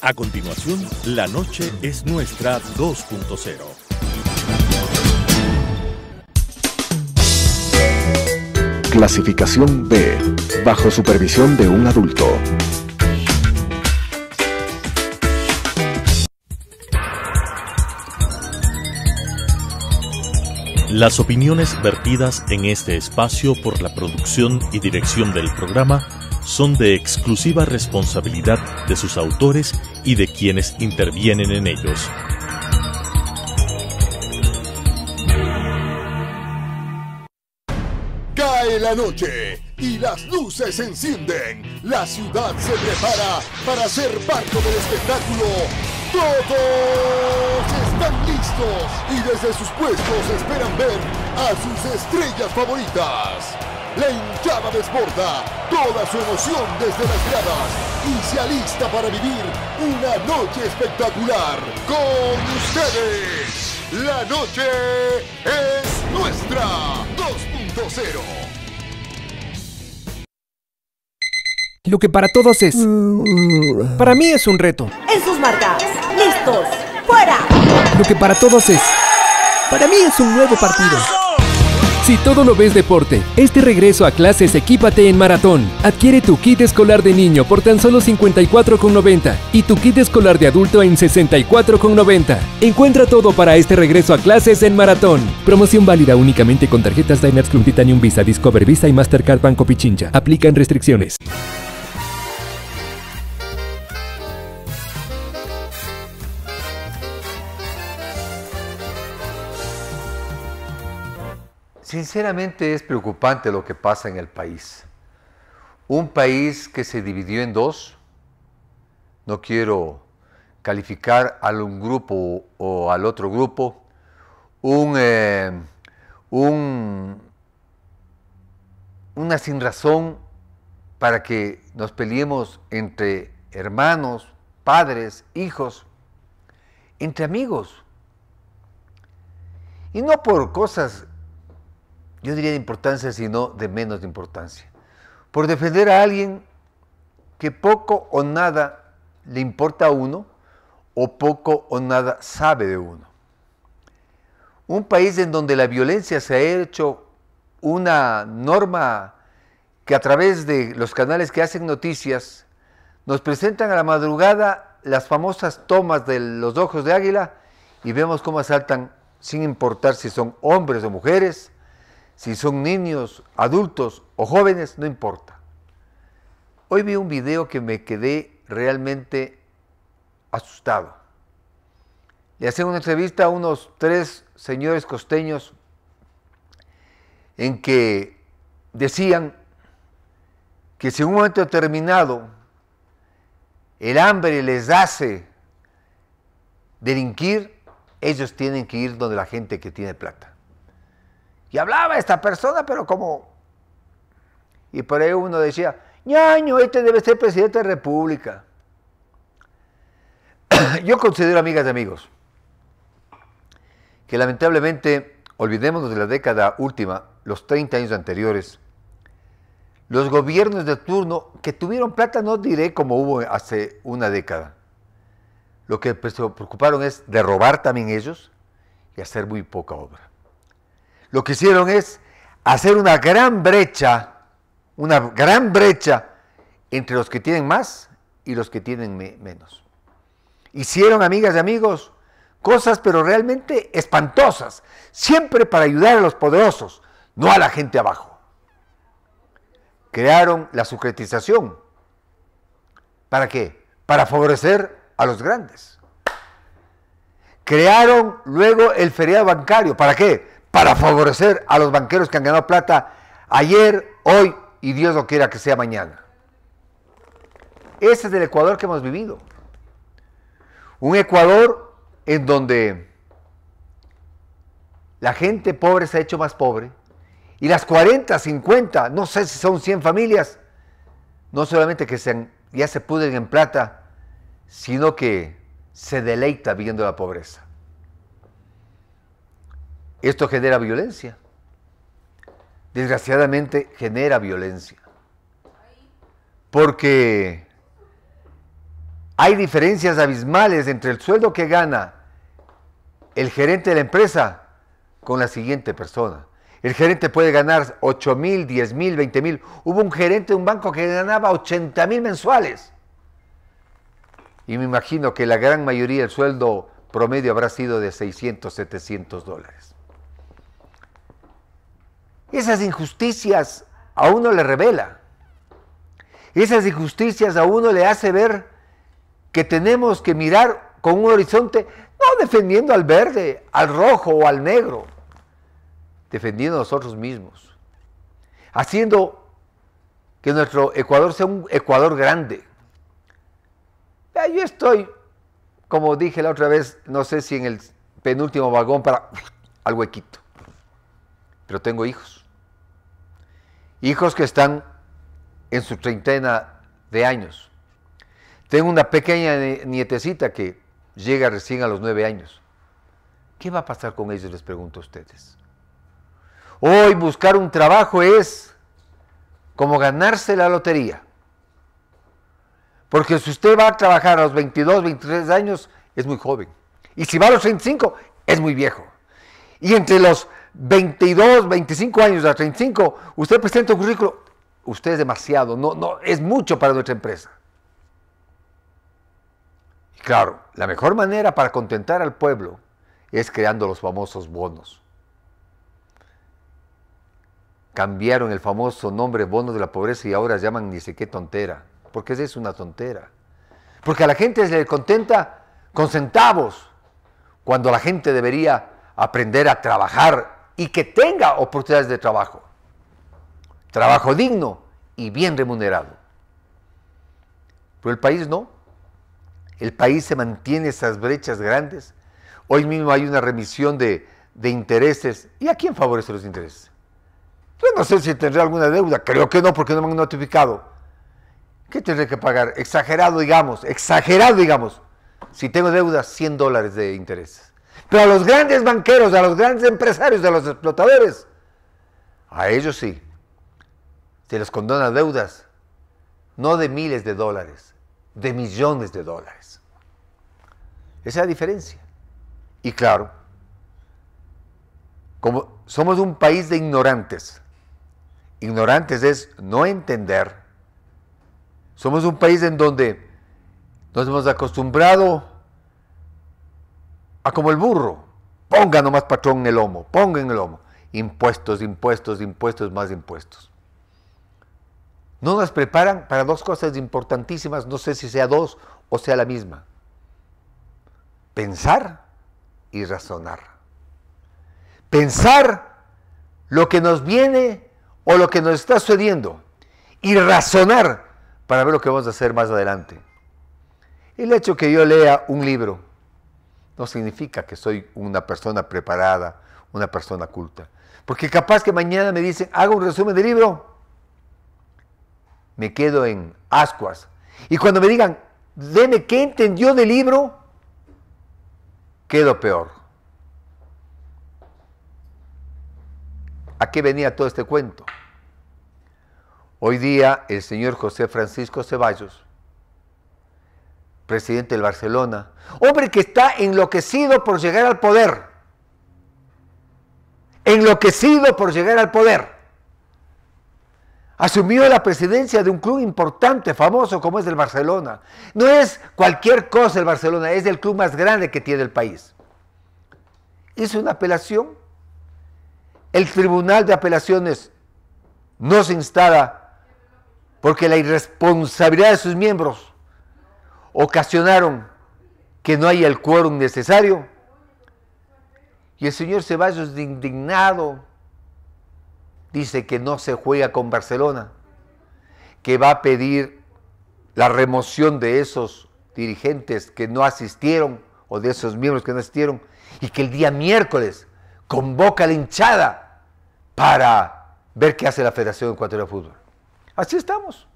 A continuación, La Noche es Nuestra 2.0. Clasificación B, bajo supervisión de un adulto. Las opiniones vertidas en este espacio por la producción y dirección del programa son de exclusiva responsabilidad de sus autores y de quienes intervienen en ellos. Cae la noche y las luces encienden. La ciudad se prepara para ser parte del espectáculo. Todos están listos y desde sus puestos esperan ver a sus estrellas favoritas la hinchada desborda toda su emoción desde las gradas y se alista para vivir una noche espectacular. Con ustedes, la noche es nuestra 2.0. Lo que para todos es. Para mí es un reto. En sus marcas. Listos. Fuera. Lo que para todos es. Para mí es un nuevo partido. Si todo lo ves deporte, este regreso a clases equípate en Maratón. Adquiere tu kit escolar de niño por tan solo 54,90 y tu kit escolar de adulto en 64,90. Encuentra todo para este regreso a clases en Maratón. Promoción válida únicamente con tarjetas Diners Club Titanium Visa, Discover Visa y Mastercard Banco Pichincha. Aplican restricciones. Sinceramente es preocupante lo que pasa en el país. Un país que se dividió en dos. No quiero calificar a un grupo o al otro grupo. Eh, un, una sin razón para que nos peleemos entre hermanos, padres, hijos, entre amigos. Y no por cosas yo diría de importancia, sino de menos importancia, por defender a alguien que poco o nada le importa a uno o poco o nada sabe de uno. Un país en donde la violencia se ha hecho una norma que a través de los canales que hacen noticias nos presentan a la madrugada las famosas tomas de los ojos de águila y vemos cómo asaltan sin importar si son hombres o mujeres, si son niños, adultos o jóvenes, no importa. Hoy vi un video que me quedé realmente asustado. Le hacen una entrevista a unos tres señores costeños en que decían que si en un momento determinado el hambre les hace delinquir, ellos tienen que ir donde la gente que tiene plata. Y hablaba esta persona, pero como... Y por ahí uno decía, ñaño, este debe ser presidente de República. Yo considero, amigas y amigos, que lamentablemente, olvidémonos de la década última, los 30 años anteriores, los gobiernos de turno que tuvieron plata, no diré como hubo hace una década. Lo que pues, se preocuparon es de robar también ellos y hacer muy poca obra lo que hicieron es hacer una gran brecha, una gran brecha entre los que tienen más y los que tienen menos. Hicieron, amigas y amigos, cosas pero realmente espantosas, siempre para ayudar a los poderosos, no a la gente abajo. Crearon la sucretización. ¿Para qué? Para favorecer a los grandes. Crearon luego el feriado bancario. ¿Para qué? para favorecer a los banqueros que han ganado plata ayer, hoy y Dios lo quiera que sea mañana. Ese es el Ecuador que hemos vivido. Un Ecuador en donde la gente pobre se ha hecho más pobre y las 40, 50, no sé si son 100 familias, no solamente que ya se puden en plata, sino que se deleita viendo la pobreza. Esto genera violencia. Desgraciadamente genera violencia. Porque hay diferencias abismales entre el sueldo que gana el gerente de la empresa con la siguiente persona. El gerente puede ganar 8 mil, 10 mil, 20 mil. Hubo un gerente de un banco que ganaba 80 mil mensuales. Y me imagino que la gran mayoría del sueldo promedio habrá sido de 600, 700 dólares. Esas injusticias a uno le revela. Esas injusticias a uno le hace ver que tenemos que mirar con un horizonte, no defendiendo al verde, al rojo o al negro, defendiendo a nosotros mismos, haciendo que nuestro Ecuador sea un Ecuador grande. Yo estoy, como dije la otra vez, no sé si en el penúltimo vagón para al huequito, pero tengo hijos hijos que están en su treintena de años. Tengo una pequeña nietecita que llega recién a los nueve años. ¿Qué va a pasar con ellos? Les pregunto a ustedes. Hoy buscar un trabajo es como ganarse la lotería. Porque si usted va a trabajar a los 22, 23 años, es muy joven. Y si va a los 35, es muy viejo. Y entre los 22, 25 años, a 35, usted presenta un currículo, usted es demasiado, no, no, es mucho para nuestra empresa. Y claro, la mejor manera para contentar al pueblo es creando los famosos bonos. Cambiaron el famoso nombre bonos de la pobreza y ahora llaman ni sé qué tontera, porque esa es una tontera. Porque a la gente se le contenta con centavos, cuando la gente debería aprender a trabajar y que tenga oportunidades de trabajo. Trabajo digno y bien remunerado. Pero el país no. El país se mantiene esas brechas grandes. Hoy mismo hay una remisión de, intereses. ¿Y a quién favorece los intereses? Yo no sé si tendré alguna deuda. Creo que no, porque no me han notificado. ¿Qué tendré que pagar? Exagerado, digamos. Exagerado, digamos. Si tengo deuda, 100 dólares de intereses. Pero a los grandes banqueros, a los grandes empresarios, a los explotadores, a ellos sí. Se les condona deudas, no de miles de dólares, de millones de dólares. Esa es la diferencia. Y claro, como somos un país de ignorantes, ignorantes es no entender, somos un país en donde nos hemos acostumbrado a como el burro. Ponga nomás patrón en el lomo, ponga en el lomo. Impuestos, impuestos, impuestos, más impuestos. No nos preparan para dos cosas importantísimas, no sé si sea dos o sea la misma. Pensar y razonar. Pensar lo que nos viene o lo que nos está sucediendo y razonar para ver lo que vamos a hacer más adelante. El hecho que yo lea un libro no significa que soy una persona preparada, una persona culta. Porque capaz que mañana me dicen, haga un resumen del libro, me quedo en ascuas. Y cuando me digan, deme qué entendió del libro, quedo peor. ¿A qué venía todo este cuento? Hoy día el señor José Francisco Ceballos presidente del Barcelona, hombre que está enloquecido por llegar al poder, enloquecido por llegar al poder. Asumió la presidencia de un club importante, famoso como es el Barcelona. No es cualquier cosa el Barcelona, es el club más grande que tiene el país. Hizo una apelación. El Tribunal de Apelaciones no se instala porque la irresponsabilidad de sus miembros ocasionaron que no haya el quórum necesario. Y el señor Ceballos, indignado, dice que no se juega con Barcelona, que va a pedir la remoción de esos dirigentes que no asistieron o de esos miembros que no asistieron y que el día miércoles convoca a la hinchada para ver qué hace la Federación Ecuatoriana de Fútbol. Así estamos.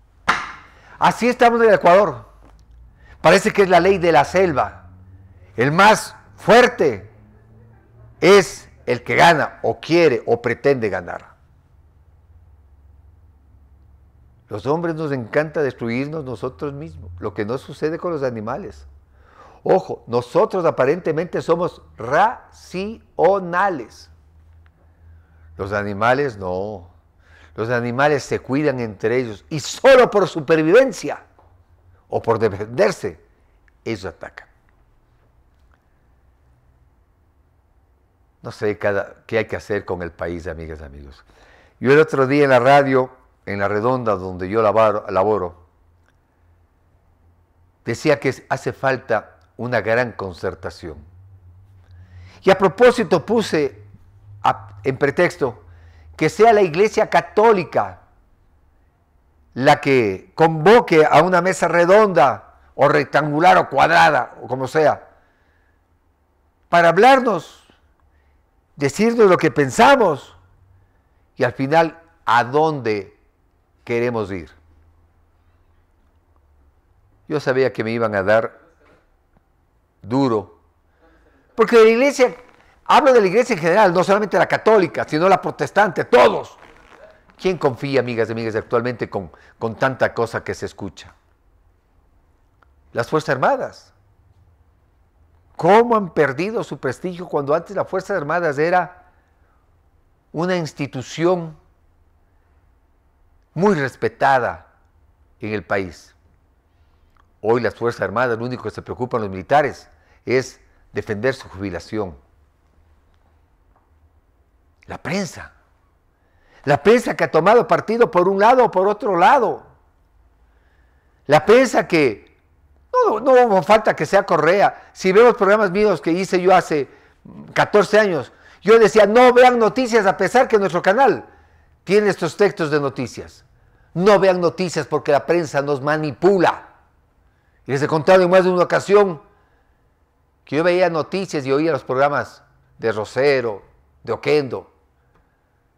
Así estamos en el Ecuador. Parece que es la ley de la selva. El más fuerte es el que gana o quiere o pretende ganar. Los hombres nos encanta destruirnos nosotros mismos, lo que no sucede con los animales. Ojo, nosotros aparentemente somos racionales. Los animales no. Los animales se cuidan entre ellos y solo por supervivencia o por defenderse, ellos atacan. No sé qué hay que hacer con el país, amigas y amigos. Yo el otro día en la radio, en la redonda donde yo laboro, decía que hace falta una gran concertación. Y a propósito puse en pretexto que sea la Iglesia Católica la que convoque a una mesa redonda o rectangular o cuadrada o como sea, para hablarnos, decirnos lo que pensamos y al final a dónde queremos ir. Yo sabía que me iban a dar duro, porque de la iglesia, hablo de la iglesia en general, no solamente la católica, sino la protestante, todos ¿Quién confía, amigas y amigas, actualmente con, tanta cosa que se escucha? Las Fuerzas Armadas. ¿Cómo han perdido su prestigio cuando antes las Fuerzas Armadas era una institución muy respetada en el país? Hoy las Fuerzas Armadas, lo único que se preocupan los militares es defender su jubilación. La prensa, la prensa que ha tomado partido por un lado o por otro lado. La prensa que no, no falta que sea Correa. Si vemos programas míos que hice yo hace 14 años, yo decía, no vean noticias a pesar que nuestro canal tiene estos textos de noticias. No vean noticias porque la prensa nos manipula. Y les he contado en más de una ocasión que yo veía noticias y oía los programas de Rosero, de Oquendo,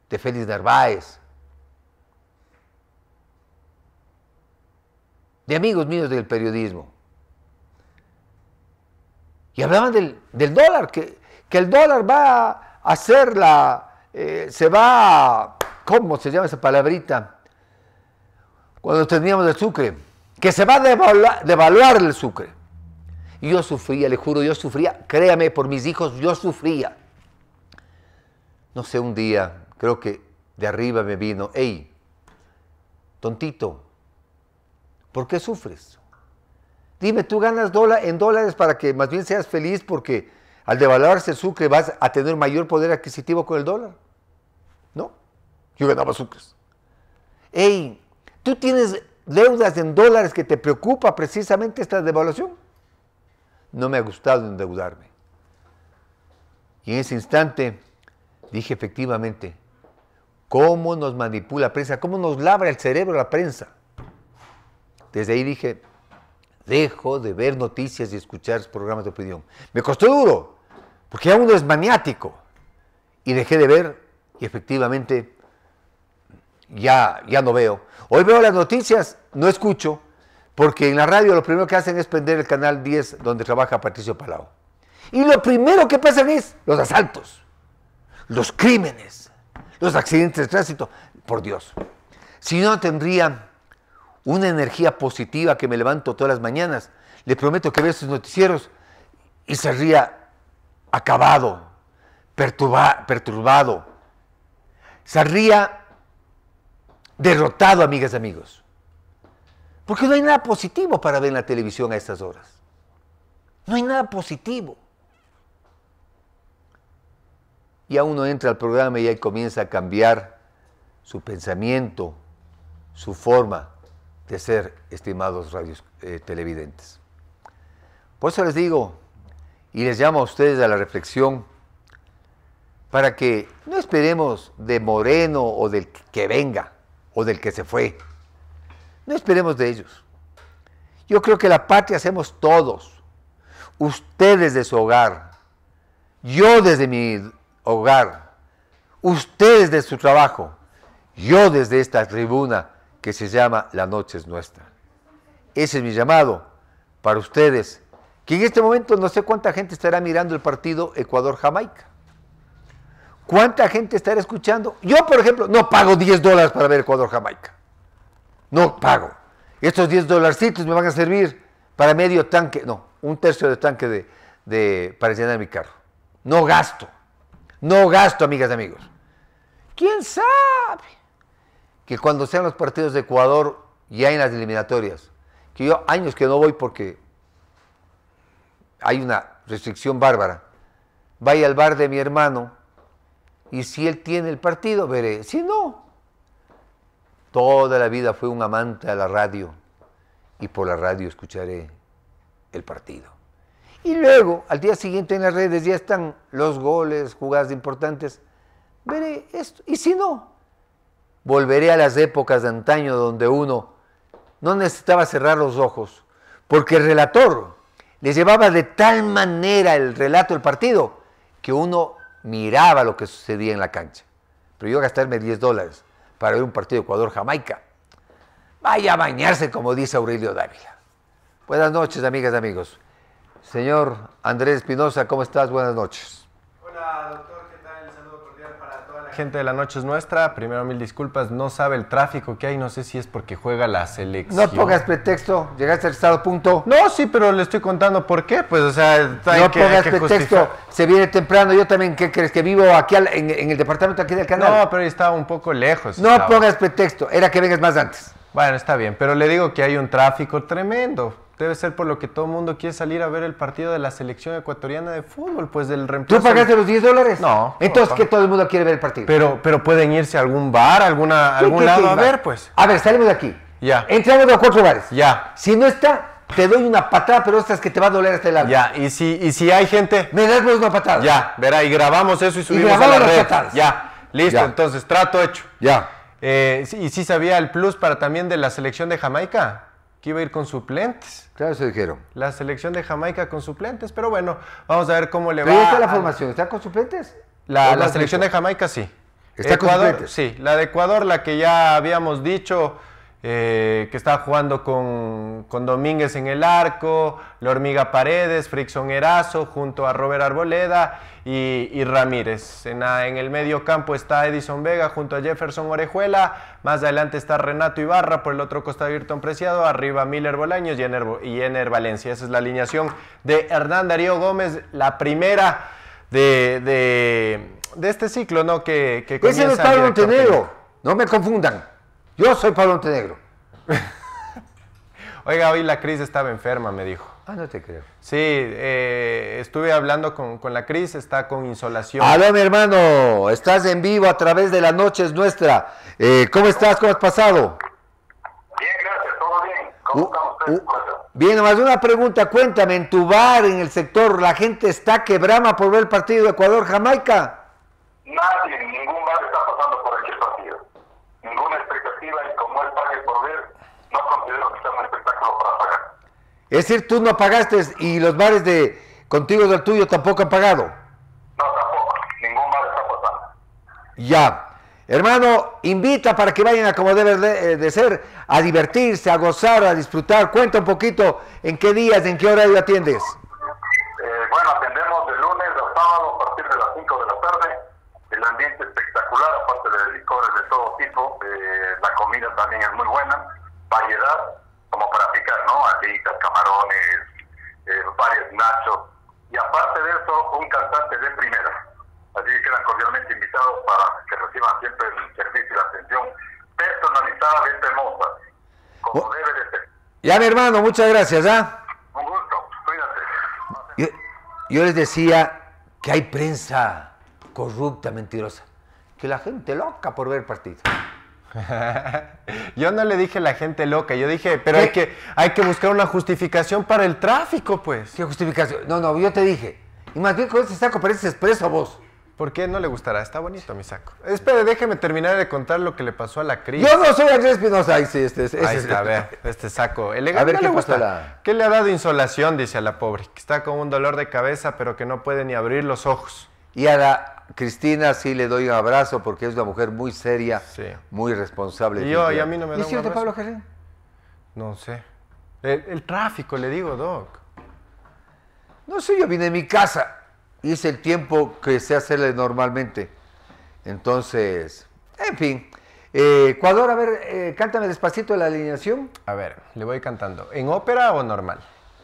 de Félix Narváez, de amigos míos del periodismo. Y hablaban del, dólar, que, el dólar va a ser la, eh, se va, ¿cómo se llama esa palabrita? Cuando teníamos el sucre, que se va a devaluar, devaluar el sucre. Y yo sufría, le juro, yo sufría, créame, por mis hijos, yo sufría. No sé, un día creo que de arriba me vino, hey, tontito, ¿por qué sufres? Dime, tú ganas en dólares para que más bien seas feliz porque al devaluarse el sucre vas a tener mayor poder adquisitivo con el dólar. No, yo ganaba sucres. Hey, tú tienes deudas en dólares que te preocupa precisamente esta devaluación. No me ha gustado endeudarme. Y en ese instante dije efectivamente, cómo nos manipula la prensa, cómo nos labra el cerebro la prensa. Desde ahí dije, dejo de ver noticias y escuchar programas de opinión. Me costó duro, porque ya uno es maniático. Y dejé de ver y efectivamente ya, ya no veo. Hoy veo las noticias, no escucho, porque en la radio lo primero que hacen es prender el canal 10 donde trabaja Patricio Palau. Y lo primero que pasan es los asaltos, los crímenes, los accidentes de tránsito, por Dios. Si no tendría una energía positiva que me levanto todas las mañanas, le prometo que veo esos noticieros y sería acabado, perturbado, perturbado, salría derrotado, amigas y amigos. Porque no hay nada positivo para ver en la televisión a estas horas. No hay nada positivo. Y uno entra al programa y ahí comienza a cambiar su pensamiento, su forma de ser, estimados radios eh, televidentes. Por eso les digo y les llamo a ustedes a la reflexión para que no esperemos de Moreno o del que venga o del que se fue. No esperemos de ellos. Yo creo que la patria hacemos todos. Ustedes de su hogar, yo desde mi hogar, ustedes de su trabajo, yo desde esta tribuna que se llama La Noche es Nuestra. Ese es mi llamado para ustedes, que en este momento no sé cuánta gente estará mirando el partido Ecuador-Jamaica. ¿Cuánta gente estará escuchando? Yo, por ejemplo, no pago 10 dólares para ver Ecuador-Jamaica. No pago. Estos 10 dolarcitos me van a servir para medio tanque, no, un tercio de tanque de, de, para llenar mi carro. No gasto. No gasto, amigas y amigos. ¿Quién sabe que cuando sean los partidos de Ecuador y hay en las eliminatorias, que yo años que no voy porque hay una restricción bárbara, vaya al bar de mi hermano y si él tiene el partido, veré. Si no, toda la vida fui un amante a la radio y por la radio escucharé el partido. Y luego, al día siguiente en las redes ya están los goles, jugadas importantes. Veré esto. Y si no, volveré a las épocas de antaño donde uno no necesitaba cerrar los ojos, porque el relator le llevaba de tal manera el relato del partido que uno miraba lo que sucedía en la cancha. Pero yo gastarme 10 dólares para ver un partido Ecuador-Jamaica, vaya a bañarse como dice Aurelio Dávila. Buenas noches, amigas y amigos. Señor Andrés Espinosa, ¿cómo estás? Buenas noches. Hola, doctor, ¿qué tal? Un saludo cordial para toda la gente de la noche es nuestra. Primero, mil disculpas, no sabe el tráfico que hay, no sé si es porque juega la selección. No pongas pretexto, llegaste al estado punto. No, sí, pero le estoy contando por qué, pues, o sea, no que, pongas pretexto, se viene temprano, yo también, ¿qué crees? Que vivo aquí en, el departamento aquí del canal. No, pero estaba un poco lejos. No pongas pretexto, era que vengas más antes. Bueno, está bien, pero le digo que hay un tráfico tremendo. Debe ser por lo que todo el mundo quiere salir a ver el partido de la selección ecuatoriana de fútbol, pues del reemplazo. ¿Tú pagaste los 10 dólares? No. Entonces, ¿qué todo el mundo quiere ver el partido? Pero, pero pueden irse a algún bar, alguna, algún lado a ver, pues. A ver, salimos de aquí. Ya. Entramos a cuatro bares. Ya. Si no está, te doy una patada, pero es que te va a doler hasta este el lado. Ya, y si, y si hay gente. Me das una patada. Ya, verá, y grabamos eso y subimos a la red. Ya, listo, entonces, trato hecho. Ya. Eh, ¿Y sí sabía el plus para también de la selección de Jamaica? que iba a ir con suplentes. Claro, se dijeron. La selección de Jamaica con suplentes, pero bueno, vamos a ver cómo le va. va. está la formación? ¿Está con suplentes? La, selección de Jamaica sí. ¿Está con suplentes? Sí, la de Ecuador, la que ya habíamos dicho, eh, que está jugando con, Domínguez en el arco, La Hormiga Paredes, Frickson Erazo, junto a Robert Arboleda y, Ramírez. En, el medio campo está Edison Vega junto a Jefferson Orejuela, más adelante está Renato Ibarra, por el otro costado Virton Preciado, arriba Miller Bolaños y Ener, y Valencia. Esa es la alineación de Hernán Darío Gómez, la primera de, este ciclo, ¿no? Que, que comienza... no está Montenegro, no me confundan. Yo soy Pablo Montenegro. Oiga, hoy la Cris estaba enferma, me dijo. Ah, no te creo. Sí, eh, estuve hablando con, la Cris, está con insolación. Aló, mi hermano, estás en vivo a través de la noche es nuestra. Eh, ¿Cómo estás? ¿Cómo has pasado? Bien, gracias, todo bien. ¿Cómo uh, estamos? Uh, bien, más una pregunta, cuéntame, en tu bar, en el sector, ¿la gente está quebrama por ver el partido de Ecuador-Jamaica? Nadie, ningún Es decir, tú no pagaste y los bares de contigo del tuyo tampoco han pagado. No, tampoco. Ningún bar está pasando. Ya. Hermano, invita para que vayan a como debe de, eh, ser, a divertirse, a gozar, a disfrutar. Cuenta un poquito en qué días, en qué horario atiendes. Eh, bueno, atendemos de lunes a sábado a partir de las 5 de la tarde. El ambiente espectacular, aparte de licores de todo tipo. Eh, la comida también es muy buena. Variedad como para picar, ¿no? Alitas, camarones, eh, varios nachos. Y aparte de eso, un cantante de primera. Así que quedan cordialmente invitados para que reciban siempre el servicio y la atención personalizada de esta hermosa, como debe de ser. Ya, mi hermano, muchas gracias, ¿ah? Un gusto, cuídate. yo les decía que hay prensa corrupta, mentirosa, que la gente loca por ver partidos. yo no le dije a la gente loca, yo dije, pero hay que, hay que buscar una justificación para el tráfico, pues. ¿Qué justificación? No, no, yo te dije. Y más bien con ese saco parece expreso a vos. ¿Por qué no le gustará? Está bonito mi saco. Espere, déjeme terminar de contar lo que le pasó a la Cris. Yo no soy Andrés Espinosa. Ahí sí, este, este, a este. ver, este saco. a ver, le ¿Qué le ha dado insolación? Dice a la pobre, que está con un dolor de cabeza, pero que no puede ni abrir los ojos. Y a la Cristina sí le doy un abrazo porque es una mujer muy seria, muy responsable. Y, yo, y a mí no me da Pablo No sé. El, tráfico, le digo, Doc. No sé, yo vine de mi casa y es el tiempo que se hace normalmente. Entonces, en fin. Eh, Ecuador, a ver, eh, cántame despacito la alineación. A ver, le voy cantando. ¿En ópera o normal?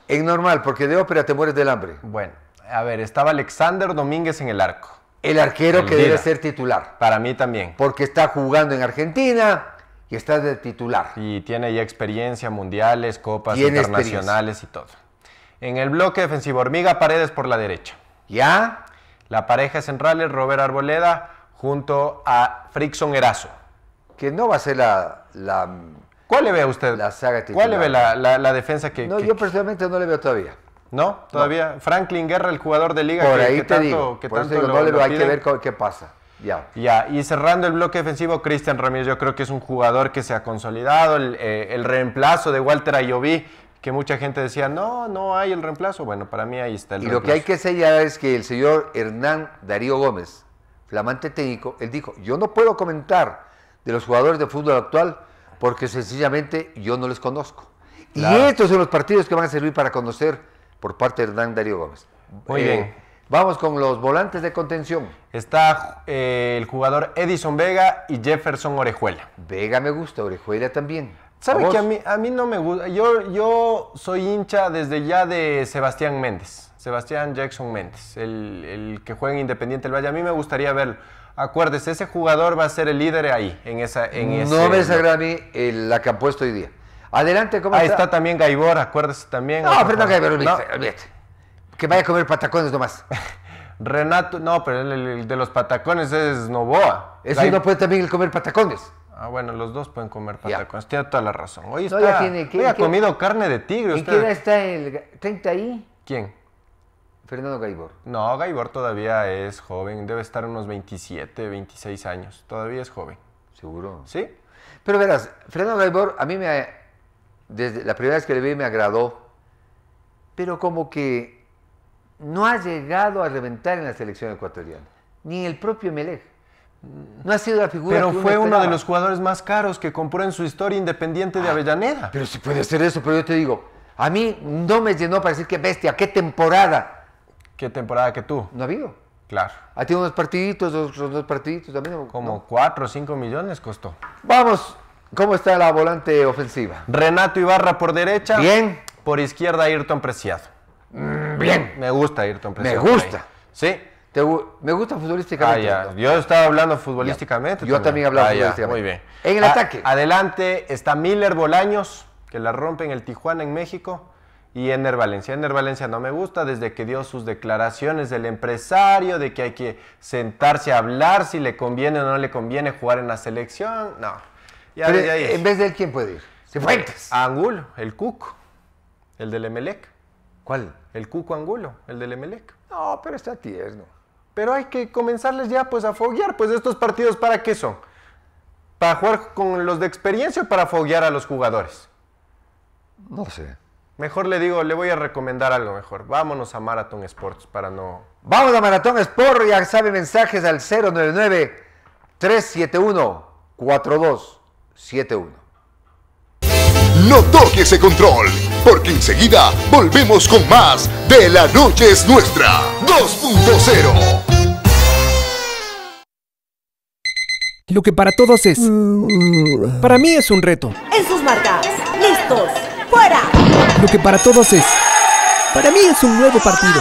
En normal, porque de ópera te mueres del hambre. Bueno, a ver, estaba Alexander Domínguez en el arco el arquero que debe ser titular. Para mí también. Porque está jugando en Argentina y está de titular. Y tiene ya experiencia mundiales, copas internacionales y todo. En el bloque defensivo, Hormiga Paredes por la derecha. ¿Ya? La pareja central es Robert Arboleda junto a Frickson Erazo. Que no va a ser la, ¿Cuál le ve a usted? La titular. ¿Cuál le ve la, defensa que.? No, yo personalmente no le veo todavía. No, todavía. Franklin Guerra, el jugador de liga. ahí te digo. hay que ver qué pasa. Ya. ya Y cerrando el bloque defensivo, Cristian Ramírez, yo creo que es un jugador que se ha consolidado. Eh, el, reemplazo de Walter Ayoví, que mucha gente decía, no, no hay el reemplazo. Bueno, para mí ahí está el Y lo que hay que sellar es que el señor Hernán Darío Gómez, flamante técnico, él dijo, yo no puedo comentar de los jugadores de fútbol actual porque sencillamente yo no les conozco. Y estos son los partidos que van a servir para conocer por parte de Hernán Darío Gómez. Muy bien. Eh, vamos con los volantes de contención. Está eh, el jugador Edison Vega y Jefferson Orejuela. Vega me gusta, Orejuela también. ¿Sabe que a mí, no me gusta? Yo, yo soy hincha desde ya de Sebastián Méndez, Sebastián Jackson Méndez, el, que juega en Independiente del Valle. A mí me gustaría verlo. Acuérdese, ese jugador va a ser el líder ahí, en esa... En no ese, a mí la que han puesto hoy día. Adelante, ¿cómo Ahí está? también Gaibor, acuérdese también. No, Fernando Gaibor, olvídate, Que vaya a comer patacones nomás. Renato, no, pero el, de los patacones es Novoa. Eso no puede también comer patacones. Ah, bueno, los dos pueden comer patacones. Tiene toda la razón. Hoy está, ha comido carne de tigre. usted? está el 30 ahí? ¿Quién? Fernando Gaibor. No, Gaibor todavía es joven. Debe estar unos 27, 26 años. Todavía es joven. ¿Seguro? Sí. Pero verás, Fernando Gaibor a mí me, desde la primera vez que le vi me agradó, pero como que no ha llegado a reventar en la selección ecuatoriana, ni el propio Melec. No ha sido la figura. Pero fue uno de los jugadores más caros que compró en su historia independiente de ah, Avellaneda. Pero si puede ser eso, pero yo te digo, a mí no me llenó para decir qué bestia, qué temporada. ¿Qué temporada que tú? No ha habido. Claro. Ha tenido unos partiditos, otros dos partiditos también. Como cuatro o cinco millones costó. Vamos ¿Cómo está la volante ofensiva? Renato Ibarra por derecha. Bien. Por izquierda, Ayrton Preciado. Mm, bien. Me gusta Ayrton Preciado. Me gusta. Sí. me gusta futbolísticamente. Ah, Yo estaba hablando futbolísticamente. Yo también, hablaba ah, futbolísticamente. Muy bien. En el ah, ataque. Adelante está Miller Bolaños, que la rompe en el Tijuana, en México. Y Ener Valencia. Ener Valencia no me gusta desde que dio sus declaraciones del empresario, de que hay que sentarse a hablar si le conviene o no le conviene jugar en la selección. No en vez de él, ¿quién puede ir? se pues, A Angulo, el Cuco, el del Emelec. ¿Cuál? El Cuco Angulo, el del Emelec. No, pero está tierno. Pero hay que comenzarles ya pues a foguear, pues estos partidos para qué son? ¿Para jugar con los de experiencia o para foguear a los jugadores? No sé. Mejor le digo, le voy a recomendar algo mejor. Vámonos a Marathon Sports para no. Vamos a Marathon Sports, ya sabe mensajes al 099 371 42 7-1 No toque ese control, porque enseguida volvemos con más de La Noche es Nuestra 2.0. Lo que para todos es. Para mí es un reto. En sus marcas. Listos. Fuera. Lo que para todos es. Para mí es un nuevo partido.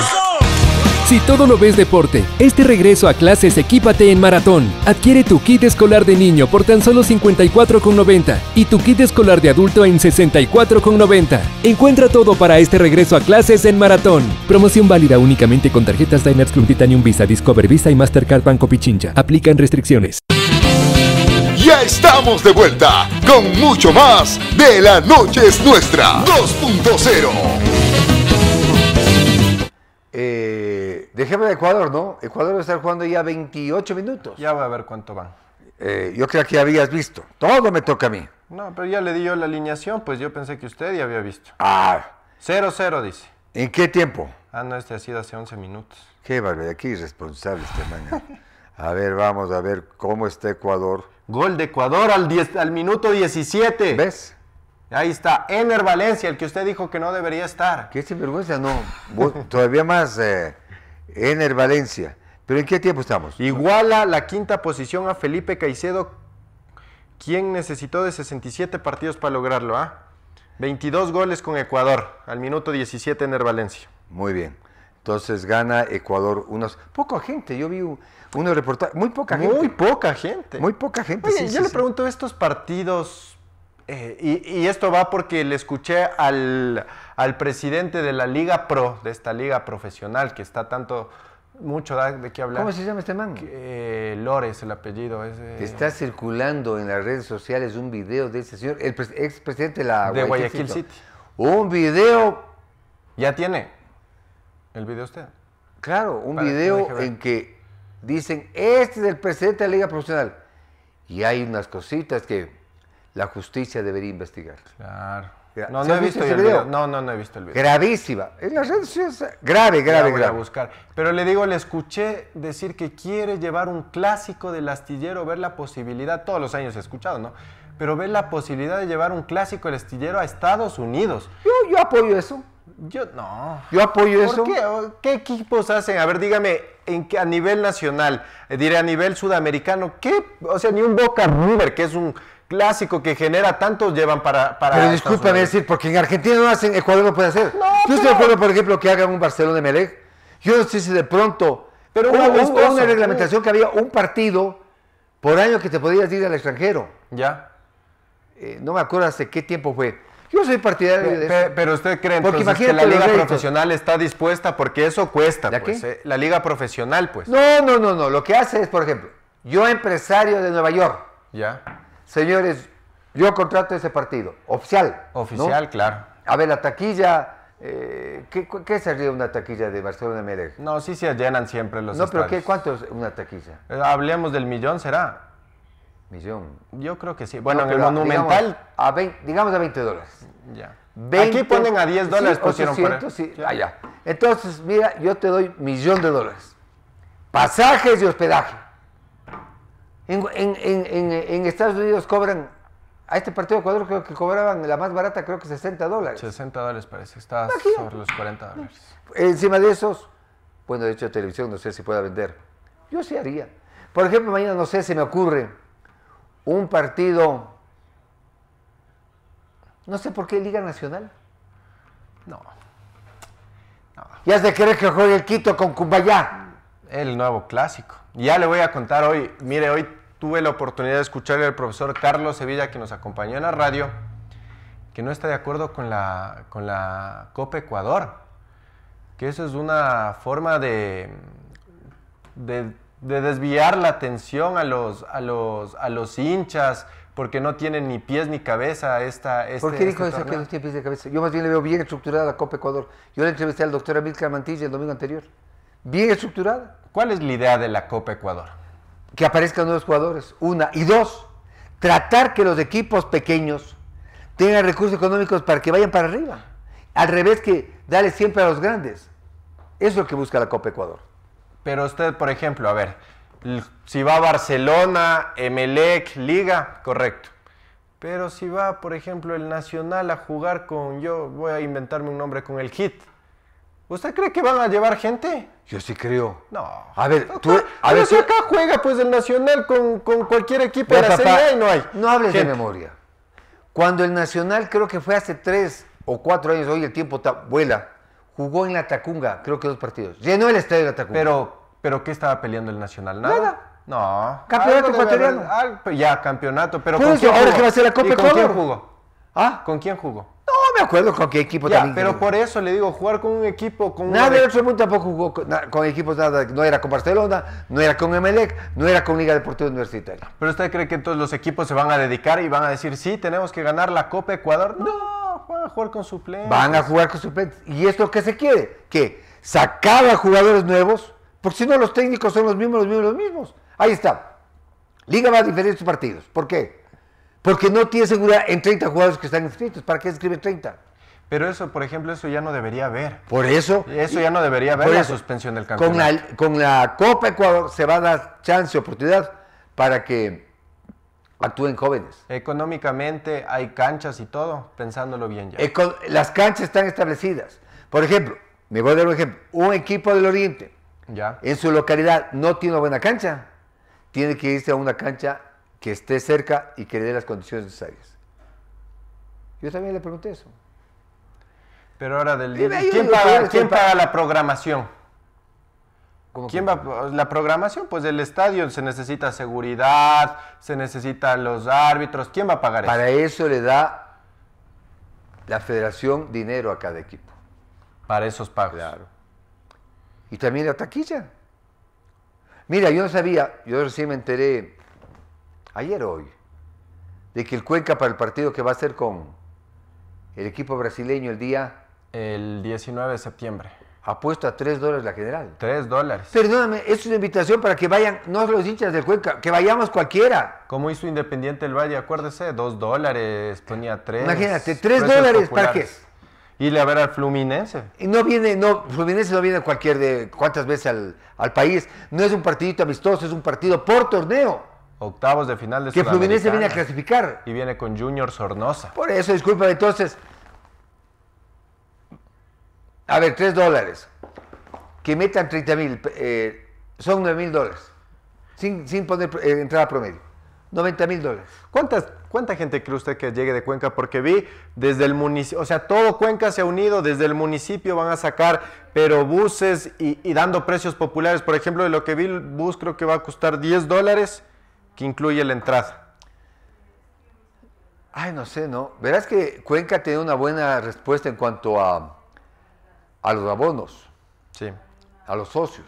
Si todo lo ves deporte, este regreso a clases equípate en maratón. Adquiere tu kit escolar de niño por tan solo 54,90 y tu kit escolar de adulto en 64,90. Encuentra todo para este regreso a clases en maratón. Promoción válida únicamente con tarjetas Diners Club Titanium Visa, Discover Visa y Mastercard Banco Pichincha. Aplican restricciones. Ya estamos de vuelta con mucho más de La Noche es Nuestra 2.0. Dejemos de Ecuador, ¿no? Ecuador va a estar jugando ya 28 minutos. Ya va a ver cuánto van. Eh, yo creo que ya habías visto. Todo me toca a mí. No, pero ya le di yo la alineación, pues yo pensé que usted ya había visto. Ah. 0-0, dice. ¿En qué tiempo? Ah, no, este ha sido hace 11 minutos. Qué barbaridad, aquí irresponsable este mañana. ¿eh? a ver, vamos a ver cómo está Ecuador. Gol de Ecuador al, al minuto 17. ¿Ves? Ahí está, Ener Valencia, el que usted dijo que no debería estar. Qué sinvergüenza, no. todavía más... Eh, el Valencia. ¿Pero en qué tiempo estamos? Iguala la quinta posición a Felipe Caicedo, quien necesitó de 67 partidos para lograrlo. ¿ah? 22 goles con Ecuador, al minuto 17 el Valencia. Muy bien. Entonces gana Ecuador unos... Poca gente, yo vi unos reportajes... Muy poca gente. Muy poca gente. Muy poca gente, Oye, Yo le pregunto, estos partidos... Eh, y esto va porque le escuché al al presidente de la Liga Pro, de esta liga profesional que está tanto mucho de qué hablar. ¿Cómo se llama este man? Eh, Lores, el apellido. Eh, está circulando en las redes sociales un video de ese señor, el expresidente de la de Guayaquil, City. Un video. Ya tiene el video usted. Claro, un video en que dicen, este es el presidente de la Liga Profesional. Y hay unas cositas que la justicia debería investigar. Claro. No, no he visto, el video? No, no, no he visto el video. Gravísima. En grave, grave, voy grave. buscar. Pero le digo, le escuché decir que quiere llevar un clásico del astillero, ver la posibilidad, todos los años he escuchado, ¿no? Pero ver la posibilidad de llevar un clásico del astillero a Estados Unidos. Yo, apoyo eso. Yo no. Yo apoyo eso. Qué? equipos hacen? A ver, dígame, en qué, a nivel nacional, eh, diré a nivel sudamericano, ¿qué? O sea, ni un Boca River, que es un clásico que genera tantos llevan para. para pero discúlpame decir, porque en Argentina no hacen, Ecuador no puede hacer. No, yo estoy por ejemplo, que hagan un Barcelona Melec. Yo no sé si de pronto. Pero una, una, reglamentación que había un partido por año que te podías ir al extranjero. Ya. Eh, no me acuerdo hace qué tiempo fue. Yo soy partidario de eso. Pero usted cree que la liga profesional está dispuesta porque eso cuesta, ¿La, pues, eh, la liga profesional, pues. No, no, no, no. Lo que hace es, por ejemplo, yo empresario de Nueva York. Ya señores, yo contrato ese partido, oficial. Oficial, claro. A ver, la taquilla, eh, ¿qué, sería una taquilla de Barcelona Medellín? No, sí se llenan siempre los No, pero ¿cuánto es una taquilla? Eh, hablemos del millón, ¿será? Millón. Yo creo que sí. Bueno, en el Monumental... Digamos a, 20, digamos a 20 dólares. Ya. Aquí ponen a 10 dólares, pusieron 800, sí, ah, Entonces, mira, yo te doy millón de dólares. Pasajes y hospedaje. En, Estados Unidos cobran, a este partido de Ecuador creo que cobraban la más barata, creo que 60 dólares. 60 dólares parece, está sobre los 40 dólares. Encima de esos, bueno, de hecho televisión no sé si pueda vender. Yo sí haría. Por ejemplo, mañana, no sé, se me ocurre un partido, no sé por qué, Liga Nacional. No. Ya se cree que juegue el Quito con Cumbayá. El nuevo clásico. Ya le voy a contar hoy, mire, hoy tuve la oportunidad de escuchar al profesor Carlos Sevilla, que nos acompañó en la radio, que no está de acuerdo con la, con la Copa Ecuador, que eso es una forma de, de, desviar la atención a los, a los, a los hinchas, porque no tienen ni pies ni cabeza esta... Este, ¿Por qué este dijo eso que no tiene pies ni cabeza? Yo más bien le veo bien estructurada la Copa Ecuador. Yo le entrevisté al doctor Amílcar Mantilla el domingo anterior. Bien estructurada. ¿Cuál es la idea de la Copa Ecuador? que aparezcan nuevos jugadores, una. Y dos, tratar que los equipos pequeños tengan recursos económicos para que vayan para arriba. Al revés que dale siempre a los grandes. Eso es lo que busca la Copa Ecuador. Pero usted, por ejemplo, a ver, si va a Barcelona, Emelec, Liga, correcto. Pero si va, por ejemplo, el Nacional a jugar con, yo voy a inventarme un nombre, con el HIT, ¿Usted cree que van a llevar gente? Yo sí creo. No. A ver, tú. A ver, si acá juega pues el Nacional con, cualquier equipo de la y no hay. No hables de memoria. Cuando el Nacional, creo que fue hace tres o cuatro años, hoy el tiempo vuela, jugó en la Tacunga, creo que dos partidos. Llenó el estadio de la Tacunga. Pero, ¿pero qué estaba peleando el Nacional? Nada. No. Campeonato ecuatoriano. ya, campeonato, pero. ¿con ¿Con quién jugó? ¿Ah? ¿Con quién jugó? No me acuerdo con qué equipo también. Pero por eso le digo, jugar con un equipo. con Nada otro tampoco jugó con, equipos, nada. No era con Barcelona, no era con Emelec, no era con Liga Deportiva Universitaria. Pero usted cree que entonces los equipos se van a dedicar y van a decir, sí, tenemos que ganar la Copa Ecuador. No, van a jugar con suplentes. Van a jugar con suplentes. ¿Y esto qué se quiere? Que sacaba jugadores nuevos, porque si no, los técnicos son los mismos, los mismos, los mismos. Ahí está. Liga va a diferir sus partidos. ¿Por qué? Porque no tiene seguridad en 30 jugadores que están inscritos. ¿Para qué escribe 30? Pero eso, por ejemplo, eso ya no debería haber. Por eso. Eso ya no debería haber la suspensión del campeonato. Con la, Copa Ecuador se va a dar chance, oportunidad para que actúen jóvenes. Económicamente hay canchas y todo, pensándolo bien ya. las canchas están establecidas. Por ejemplo, me voy a dar un ejemplo. Un equipo del Oriente ya. en su localidad no tiene una buena cancha. Tiene que irse a una cancha que esté cerca y que le dé las condiciones necesarias. Yo también le pregunté eso. Pero ahora del día, ¿quién, paga, ¿quién paga la programación? ¿Quién va? La programación, pues del estadio se necesita seguridad, se necesitan los árbitros. ¿Quién va a pagar eso? Para eso le da la federación dinero a cada equipo. Para esos pagos. Claro. Y también la taquilla. Mira, yo no sabía, yo recién me enteré ayer o hoy, de que el Cuenca para el partido que va a ser con el equipo brasileño el día... El 19 de septiembre. Apuesto a 3 dólares la general. 3 dólares. Perdóname, es una invitación para que vayan, no los hinchas del Cuenca, que vayamos cualquiera. Como hizo Independiente el Valle, acuérdese, 2 dólares, ponía 3. Imagínate, 3 dólares para qué. Y le a al Fluminense. Y no viene, no, Fluminense no viene cualquier de cuántas veces al, al país. No es un partidito amistoso, es un partido por torneo. Octavos de final de Que Fluminense viene a clasificar. Y viene con Junior Sornosa. Por eso, disculpa, entonces. A ver, 3 dólares. Que metan 30 mil. Eh, son 9 mil dólares. Sin, sin poner eh, entrada promedio. 90 mil dólares. ¿Cuántas, ¿Cuánta gente cree usted que llegue de Cuenca? Porque vi desde el municipio, o sea, todo Cuenca se ha unido, desde el municipio van a sacar, pero buses y, y dando precios populares. Por ejemplo, de lo que vi, el bus creo que va a costar 10 dólares que incluye la entrada. Ay, no sé, ¿no? Verás que Cuenca tiene una buena respuesta en cuanto a, a los abonos, sí. a los socios.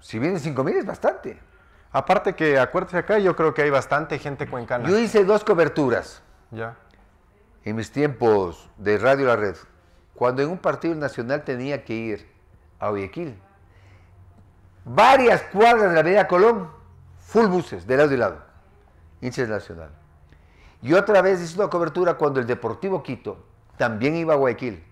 Si vienen 5 mil es bastante. Aparte que, acuérdese acá, yo creo que hay bastante gente cuencana. Yo hice dos coberturas. Ya. En mis tiempos de Radio La Red, cuando en un partido nacional tenía que ir a Guayaquil, varias cuadras de la Avenida Colón full buses, de lado y lado, hinchas nacional. Y otra vez hizo una cobertura cuando el Deportivo Quito también iba a Guayaquil.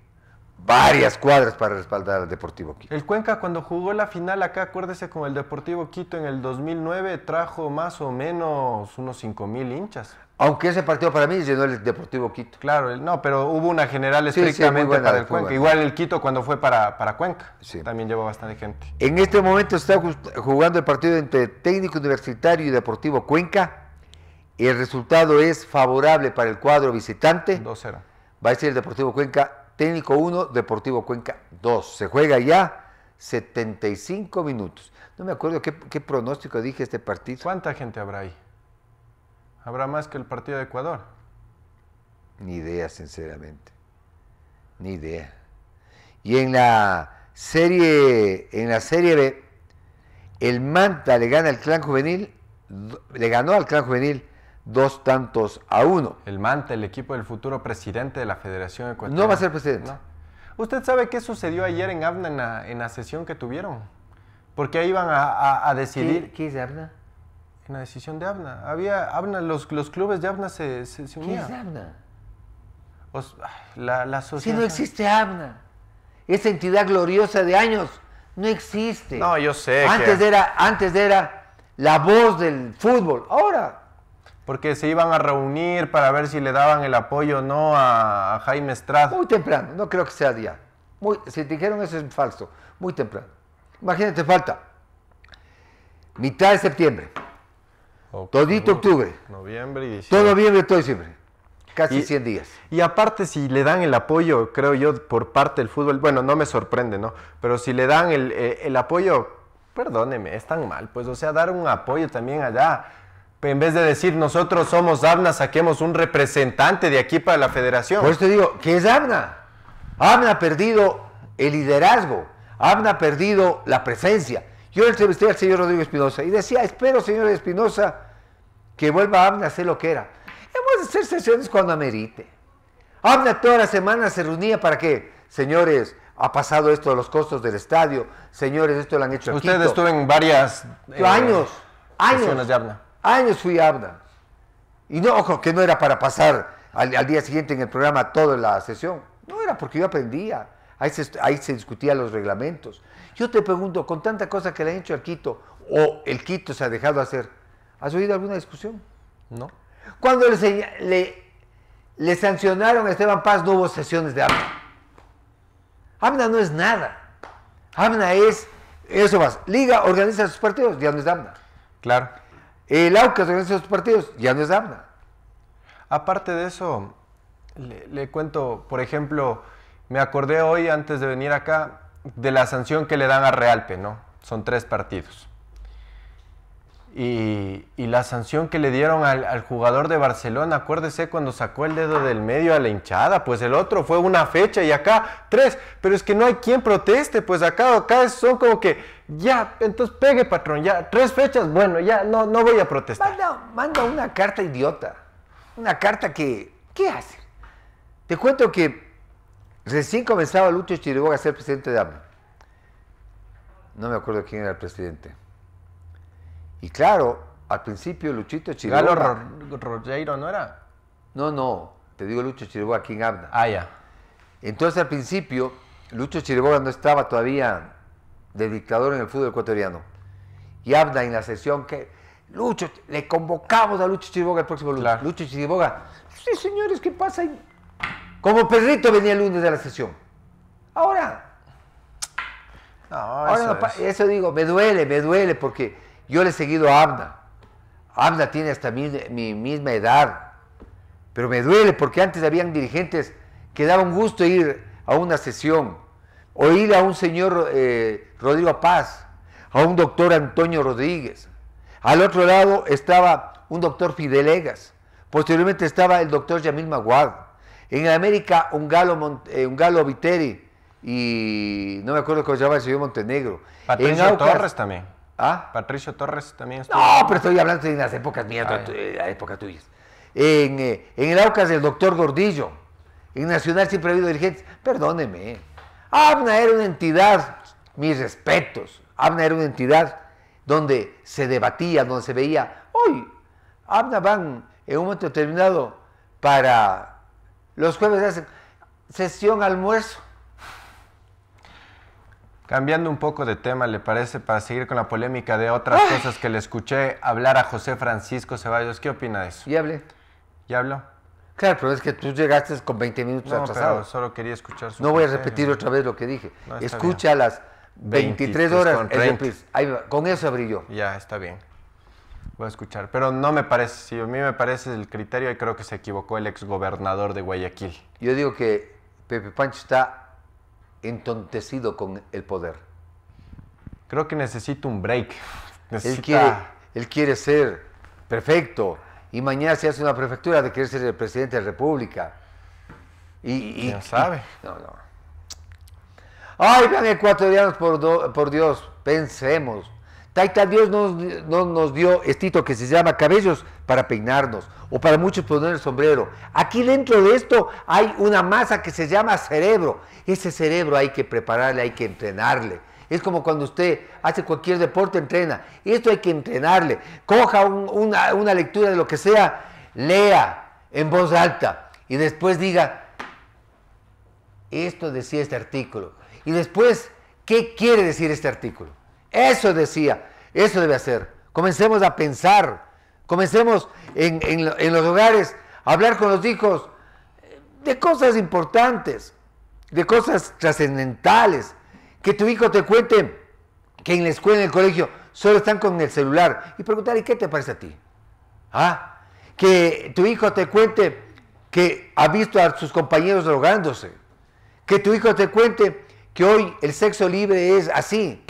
Varias cuadras para respaldar al Deportivo Quito. El Cuenca cuando jugó la final acá, acuérdese con el Deportivo Quito en el 2009, trajo más o menos unos 5 mil hinchas. Aunque ese partido para mí llenó el Deportivo Quito. Claro, no, pero hubo una general estrictamente para el Cuenca. Igual el Quito cuando fue para, para Cuenca. También llevó bastante gente. En este momento está jugando el partido entre Técnico Universitario y Deportivo Cuenca. Y el resultado es favorable para el cuadro visitante. 2-0. Va a ser el Deportivo Cuenca Técnico 1, Deportivo Cuenca 2. Se juega ya 75 minutos. No me acuerdo qué pronóstico dije este partido. ¿Cuánta gente habrá ahí? ¿Habrá más que el partido de Ecuador? Ni idea, sinceramente. Ni idea. Y en la serie, en la serie B, el Manta le gana al clan juvenil, le ganó al clan juvenil dos tantos a uno. El Manta, el equipo del futuro presidente de la Federación Ecuatoriana. No va a ser presidente. ¿Usted sabe qué sucedió ayer en Abna en la, sesión que tuvieron? Porque ahí iban a, decidir. ¿Qué, qué es Abna? una decisión de ABNA. Había ABNA, los, los clubes de ABNA se, unían. ¿Qué es ABNA? la, la sociedad. Si no existe ABNA, esa entidad gloriosa de años no existe. No, yo sé. Antes, era, antes era la voz del fútbol, ahora. Porque se iban a reunir para ver si le daban el apoyo o no a, Jaime Estrada. Muy temprano, no creo que sea día. Muy, si te dijeron eso es falso, muy temprano. Imagínate, falta mitad de septiembre. Octubre, Todito octubre. Noviembre Todo noviembre, todo diciembre. Casi 100 días. Y aparte, si le dan el apoyo, creo yo, por parte del fútbol, bueno, no me sorprende, ¿no? Pero si le dan el, eh, el apoyo, perdóneme, es tan mal, pues, o sea, dar un apoyo también allá. En vez de decir nosotros somos ABNA, saquemos un representante de aquí para la federación. Por eso te digo, ¿qué es ABNA? ABNA ha perdido el liderazgo, ABNA ha perdido la presencia. Yo entrevisté al señor Rodrigo Espinosa y decía, espero, señor Espinosa, que vuelva a ABNA a hacer lo que era. Hemos de hacer sesiones cuando amerite. habla toda la semana se reunía para que, señores, ha pasado esto de los costos del estadio, señores, esto lo han hecho Ustedes estuvieron estuvo en varias... Eh, años, años. Años fui a Y no, ojo, que no era para pasar al, al día siguiente en el programa toda la sesión. No era porque yo aprendía. Ahí se, discutían los reglamentos. Yo te pregunto, con tanta cosa que le han hecho al Quito, o el Quito se ha dejado hacer, ¿has oído alguna discusión? No. Cuando le, sancionaron a Esteban Paz, no hubo sesiones de AMNA. AMNA no es nada. AMNA es, eso más, Liga organiza sus partidos, ya no es AMNA. Claro. El AUCAS organiza sus partidos, ya no es AMNA. Aparte de eso, le cuento, por ejemplo, me acordé hoy, antes de venir acá, de la sanción que le dan a Realpe, ¿no? Son tres partidos. Y, la sanción que le dieron al, jugador de Barcelona, acuérdese cuando sacó el dedo del medio a la hinchada, pues el otro fue una fecha y acá tres, pero es que no hay quien proteste, pues acá, acá son como que, ya, entonces pegue patrón, ya, tres fechas, bueno, ya, no, no voy a protestar. Manda, manda una carta idiota, una carta que, ¿qué hace? Te cuento que Recién comenzaba Lucho Chiriboga a ser presidente de ABNA. No me acuerdo quién era el presidente. Y claro, al principio Luchito Chiriboga... ¿Galo Rogero no era? No, no. Te digo Lucho Chiriboga, ¿quién habla? Ah, ya. Entonces al principio Lucho Chiriboga no estaba todavía de dictador en el fútbol ecuatoriano. Y habla en la sesión que... Lucho, le convocamos a Lucho Chiriboga el próximo lunes. Lucho Chiriboga, sí señores, ¿qué pasa? Como perrito venía el lunes de la sesión. Ahora, eso, digo, me duele, me duele, porque yo le he seguido a Abna. Abna tiene hasta mi, misma edad, pero me duele porque antes habían dirigentes que daban gusto ir a una sesión, o ir a un señor eh, Rodrigo Paz, a un doctor Antonio Rodríguez. Al otro lado estaba un doctor Fidelegas, posteriormente estaba el doctor Yamil Maguad en América, eh, un galo, Viteri y no me acuerdo cómo se llama el señor Montenegro. Patricio Torres también. ¿Ah? Patricio Torres también estuvo. No, pero estoy hablando de las épocas mías, ah, eh, las épocas tuyas. En, eh, el Aucas, del doctor Gordillo. En Nacional siempre ha habido dirigentes. Perdóneme. ABNA era una entidad, mis respetos. ABNA era una entidad donde se debatía, donde se veía, hoy, ABNA van en un momento determinado para los jueves hacen sesión almuerzo. Cambiando un poco de tema, ¿le parece? Para seguir con la polémica de otras cosas que le escuché hablar a José Francisco Ceballos, ¿qué opina de eso? Ya hablé. ¿Ya habló? Claro, pero es que tú llegaste con 20 minutos no, solo quería escuchar su No voy a repetir otra vez lo que dije. Escucha las 23 horas. Con, con eso abrí yo. Ya, está bien voy a escuchar. Pero no me parece, si a mí me parece el criterio, y creo que se equivocó el exgobernador de Guayaquil. Yo digo que Pepe Pancho está entontecido con el poder. Creo que necesita un break. Él, quiere, él quiere ser perfecto y mañana se hace una prefectura de querer ser el presidente de la República. Y, sabe. no, no. Ay, vean ecuatorianos, por, por Dios, pensemos, Taita Dios nos, no, nos dio estito que se llama cabellos para peinarnos o para muchos poner el sombrero. Aquí dentro de esto hay una masa que se llama cerebro. Ese cerebro hay que prepararle, hay que entrenarle. Es como cuando usted hace cualquier deporte, entrena. Esto hay que entrenarle. Coja una lectura de lo que sea, lea en voz alta y después diga, esto decía este artículo. Y después, ¿qué quiere decir este artículo? Eso decía, eso debe hacer. Comencemos a pensar, comencemos en, los hogares, a hablar con los hijos eh, de cosas importantes, de cosas trascendentales. Que tu hijo te cuente que en la escuela, en el colegio, solo están con el celular y preguntar, ¿y qué te parece a ti? ¿Ah? Que tu hijo te cuente que ha visto a sus compañeros drogándose. Que tu hijo te cuente que hoy el sexo libre es así.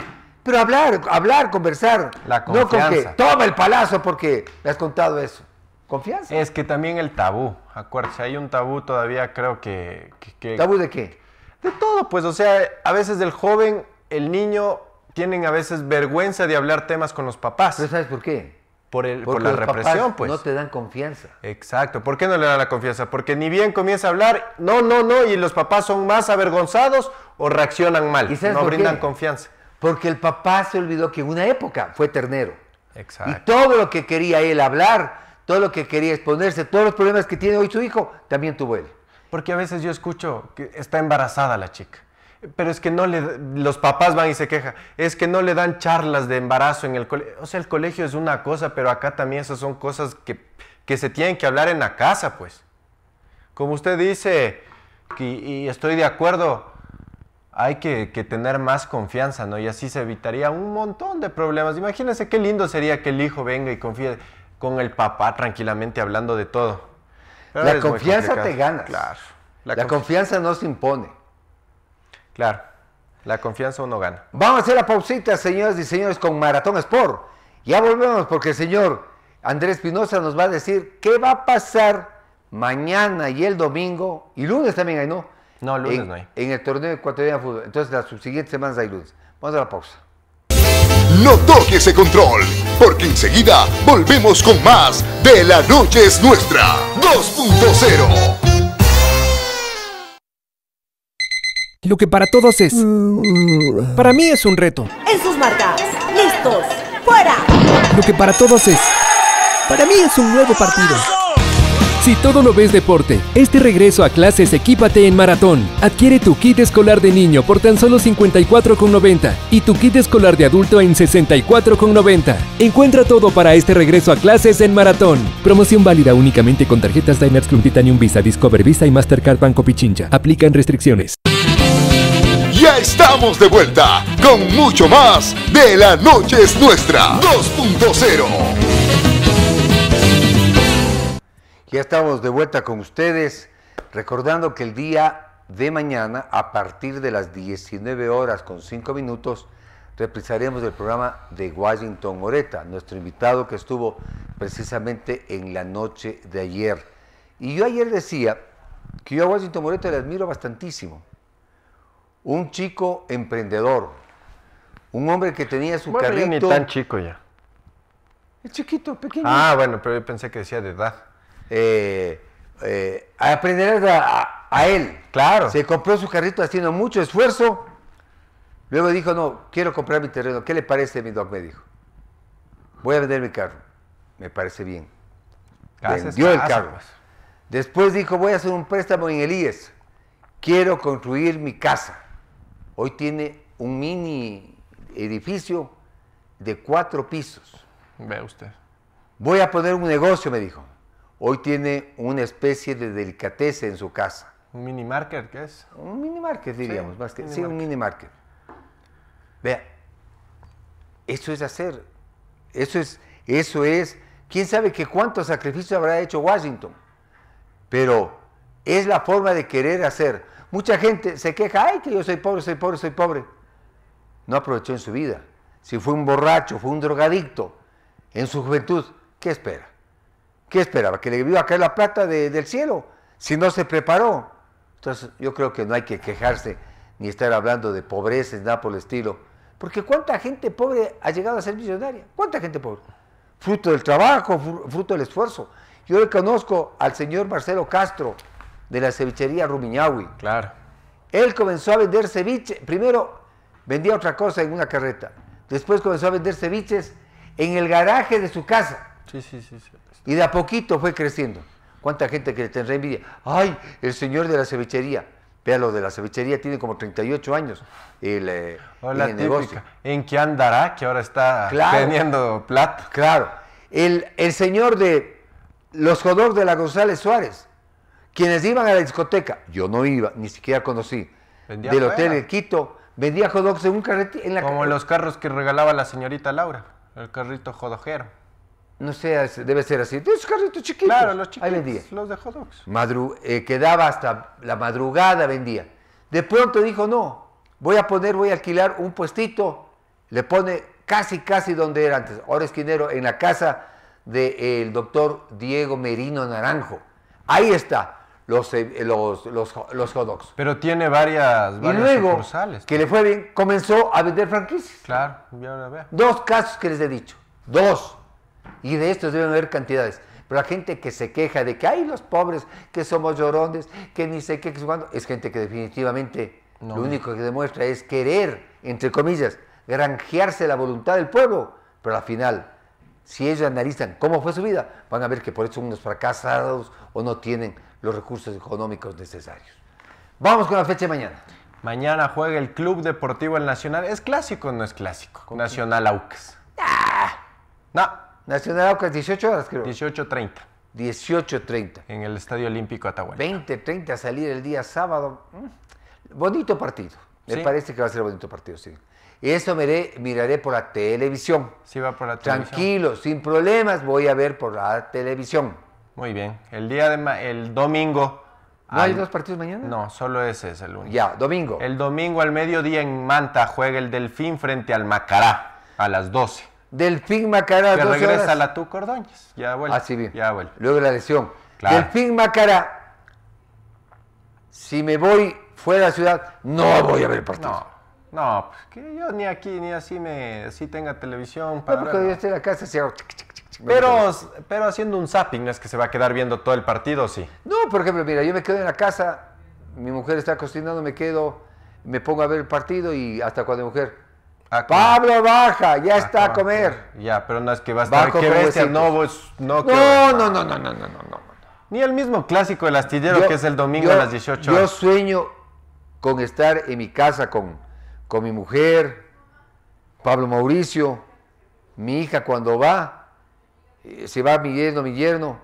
Pero hablar, hablar, conversar. La confianza. No con que toma el palazo porque me has contado eso. Confianza. Es que también el tabú, acuérdate, hay un tabú todavía, creo que, ¿Tabú de qué? De todo, pues, o sea, a veces del joven, el niño, tienen a veces vergüenza de hablar temas con los papás. ¿Pero sabes por qué? Por, el, por, la represión, pues. No te dan confianza. Exacto. ¿Por qué no le dan la confianza? Porque ni bien comienza a hablar, no, no, no, y los papás son más avergonzados o reaccionan mal. ¿Y no brindan confianza. Porque el papá se olvidó que en una época fue ternero. Exacto. Y todo lo que quería él hablar, todo lo que quería exponerse, todos los problemas que tiene hoy su hijo, también tuvo él. Porque a veces yo escucho que está embarazada la chica. Pero es que no le. Los papás van y se quejan. Es que no le dan charlas de embarazo en el colegio. O sea, el colegio es una cosa, pero acá también esas son cosas que, que se tienen que hablar en la casa, pues. Como usted dice, y estoy de acuerdo, hay que, tener más confianza, ¿no? Y así se evitaría un montón de problemas. Imagínense qué lindo sería que el hijo venga y confíe con el papá tranquilamente hablando de todo. la confianza te ganas. Claro. La, confianza no se impone. Claro. La confianza uno gana. Vamos a hacer la pausita, señoras y señores, con Maratón Sport. Ya volvemos porque el señor Andrés Pinoza nos va a decir qué va a pasar mañana y el domingo y lunes también, ¿no? No, lunes no hay. En el torneo de ecuatoriano de fútbol. Entonces, las subsiguientes semanas hay luz Vamos a la pausa. No toque ese control, porque enseguida volvemos con más de La Noche es Nuestra 2.0. Lo que para todos es. Para mí es un reto. En sus marcas. Listos. Fuera. Lo que para todos es. Para mí es un nuevo partido. Si todo lo ves deporte, este regreso a clases equípate en Maratón. Adquiere tu kit escolar de niño por tan solo 54,90 y tu kit escolar de adulto en 64,90. Encuentra todo para este regreso a clases en Maratón. Promoción válida únicamente con tarjetas Diners Club Titanium Visa, Discover Visa y Mastercard Banco Pichincha. Aplican restricciones. Ya estamos de vuelta con mucho más de La Noche es Nuestra 2.0. Ya estamos de vuelta con ustedes, recordando que el día de mañana, a partir de las 19 horas con 5 minutos, reprisaremos el programa de Washington Moreta, nuestro invitado que estuvo precisamente en la noche de ayer. Y yo ayer decía que yo a Washington Moreta le admiro bastantísimo. Un chico emprendedor, un hombre que tenía su bueno, carrito. Ni tan chico ya. El chiquito, pequeño. Ah, bueno, pero yo pensé que decía de edad. Eh, eh, aprender a, él. Claro. Se compró su carrito haciendo mucho esfuerzo. Luego dijo, no, quiero comprar mi terreno. ¿Qué le parece, mi doc? Me dijo. Voy a vender mi carro. Me parece bien. Vendió el carro. Después dijo, voy a hacer un préstamo en Elías. E quiero construir mi casa. Hoy tiene un mini edificio de cuatro pisos. Ve usted. Voy a poner un negocio, me dijo hoy tiene una especie de delicateza en su casa. ¿Un mini market qué es? Un mini market diríamos, más que, sí, un mini market. Vea, eso es hacer, eso es, eso es, quién sabe qué cuántos sacrificios habrá hecho Washington, pero es la forma de querer hacer. Mucha gente se queja, ay, que yo soy pobre, soy pobre, soy pobre. No aprovechó en su vida. Si fue un borracho, fue un drogadicto, en su juventud, ¿qué espera? ¿Qué esperaba? ¿Que le iba a caer la plata del cielo? Si no se preparó. Entonces yo creo que no hay que quejarse ni estar hablando de pobreza nada por el estilo. Porque ¿cuánta gente pobre ha llegado a ser millonaria? ¿Cuánta gente pobre? Fruto del trabajo, fruto del esfuerzo. Yo le conozco al señor Marcelo Castro de la cevichería Rumiñahui. Claro. Él comenzó a vender ceviche. Primero vendía otra cosa en una carreta. Después comenzó a vender ceviches en el garaje de su casa. Sí, sí, sí. sí. Y de a poquito fue creciendo. ¿Cuánta gente que le tendrá envidia? ¡Ay, el señor de la cevichería! Vea lo de la cevichería, tiene como 38 años el, eh, años. negocio. ¿En qué andará que ahora está teniendo plata? Claro. El, el señor de los jodores de la González Suárez, quienes iban a la discoteca, yo no iba, ni siquiera conocí, del Hotel de Quito, vendía jodogs en un carrete. Como los carros que regalaba la señorita Laura, el carrito jodojero. No sé, debe ser así. De esos carritos chiquitos. Claro, los chiquitos. Ahí vendía. Los de hot eh, quedaba hasta la madrugada, vendía. De pronto dijo, no, voy a poner, voy a alquilar un puestito. Le pone casi, casi donde era antes. Ahora esquinero, en la casa del de, eh, doctor Diego Merino Naranjo. Ahí está. Los, eh, los, los, Pero tiene varias, varias y luego, Que le fue bien, comenzó a vender franquicias. Claro, ya lo Dos casos que les he dicho. Dos y de estos deben haber cantidades. Pero la gente que se queja de que hay los pobres, que somos llorones, que ni sé qué, es gente que definitivamente lo único que demuestra es querer, entre comillas, granjearse la voluntad del pueblo. Pero al final, si ellos analizan cómo fue su vida, van a ver que por eso son unos fracasados o no tienen los recursos económicos necesarios. Vamos con la fecha de mañana. Mañana juega el Club Deportivo El Nacional. ¿Es clásico o no es clásico? Nacional Aucas. Ah. No. Nacional Aucas, 18 horas creo. 18.30. 18.30. En el Estadio Olímpico Atahualpa. 20.30 a salir el día sábado. Mm. Bonito partido. Me parece que va a ser bonito partido, sí. Y eso miraré por la televisión. Sí, va por la televisión. Tranquilo, sin problemas, voy a ver por la televisión. Muy bien. El día de el domingo. ¿No hay dos partidos mañana? No, solo ese es el único. Ya, domingo. El domingo al mediodía en Manta juega el Delfín frente al Macará a las 12. Del ping macará que regresa la tu Cordóñez. Ya vuelve. Así bien. Ya vuelve. Luego la lesión. Claro. Del ping cara, si me voy fuera de la ciudad, no voy a ver el partido. No. pues que yo ni aquí ni así me así tenga televisión para. Pues no, porque yo estoy en la casa Pero, pero haciendo un zapping, no es que se va a quedar viendo todo el partido, sí. No, por ejemplo, mira, yo me quedo en la casa, mi mujer está cocinando, me quedo, me pongo a ver el partido y hasta cuando mi mujer, Ah, Pablo baja, ya ah, está a ah, comer. Ya, pero no es que va a estar no, no, no, no, no, no, no, Ni el mismo clásico del astillero que es el domingo a las 18 Yo sueño con estar en mi casa con, con mi mujer, Pablo Mauricio, mi hija cuando va, eh, se va mi yerno, mi yerno,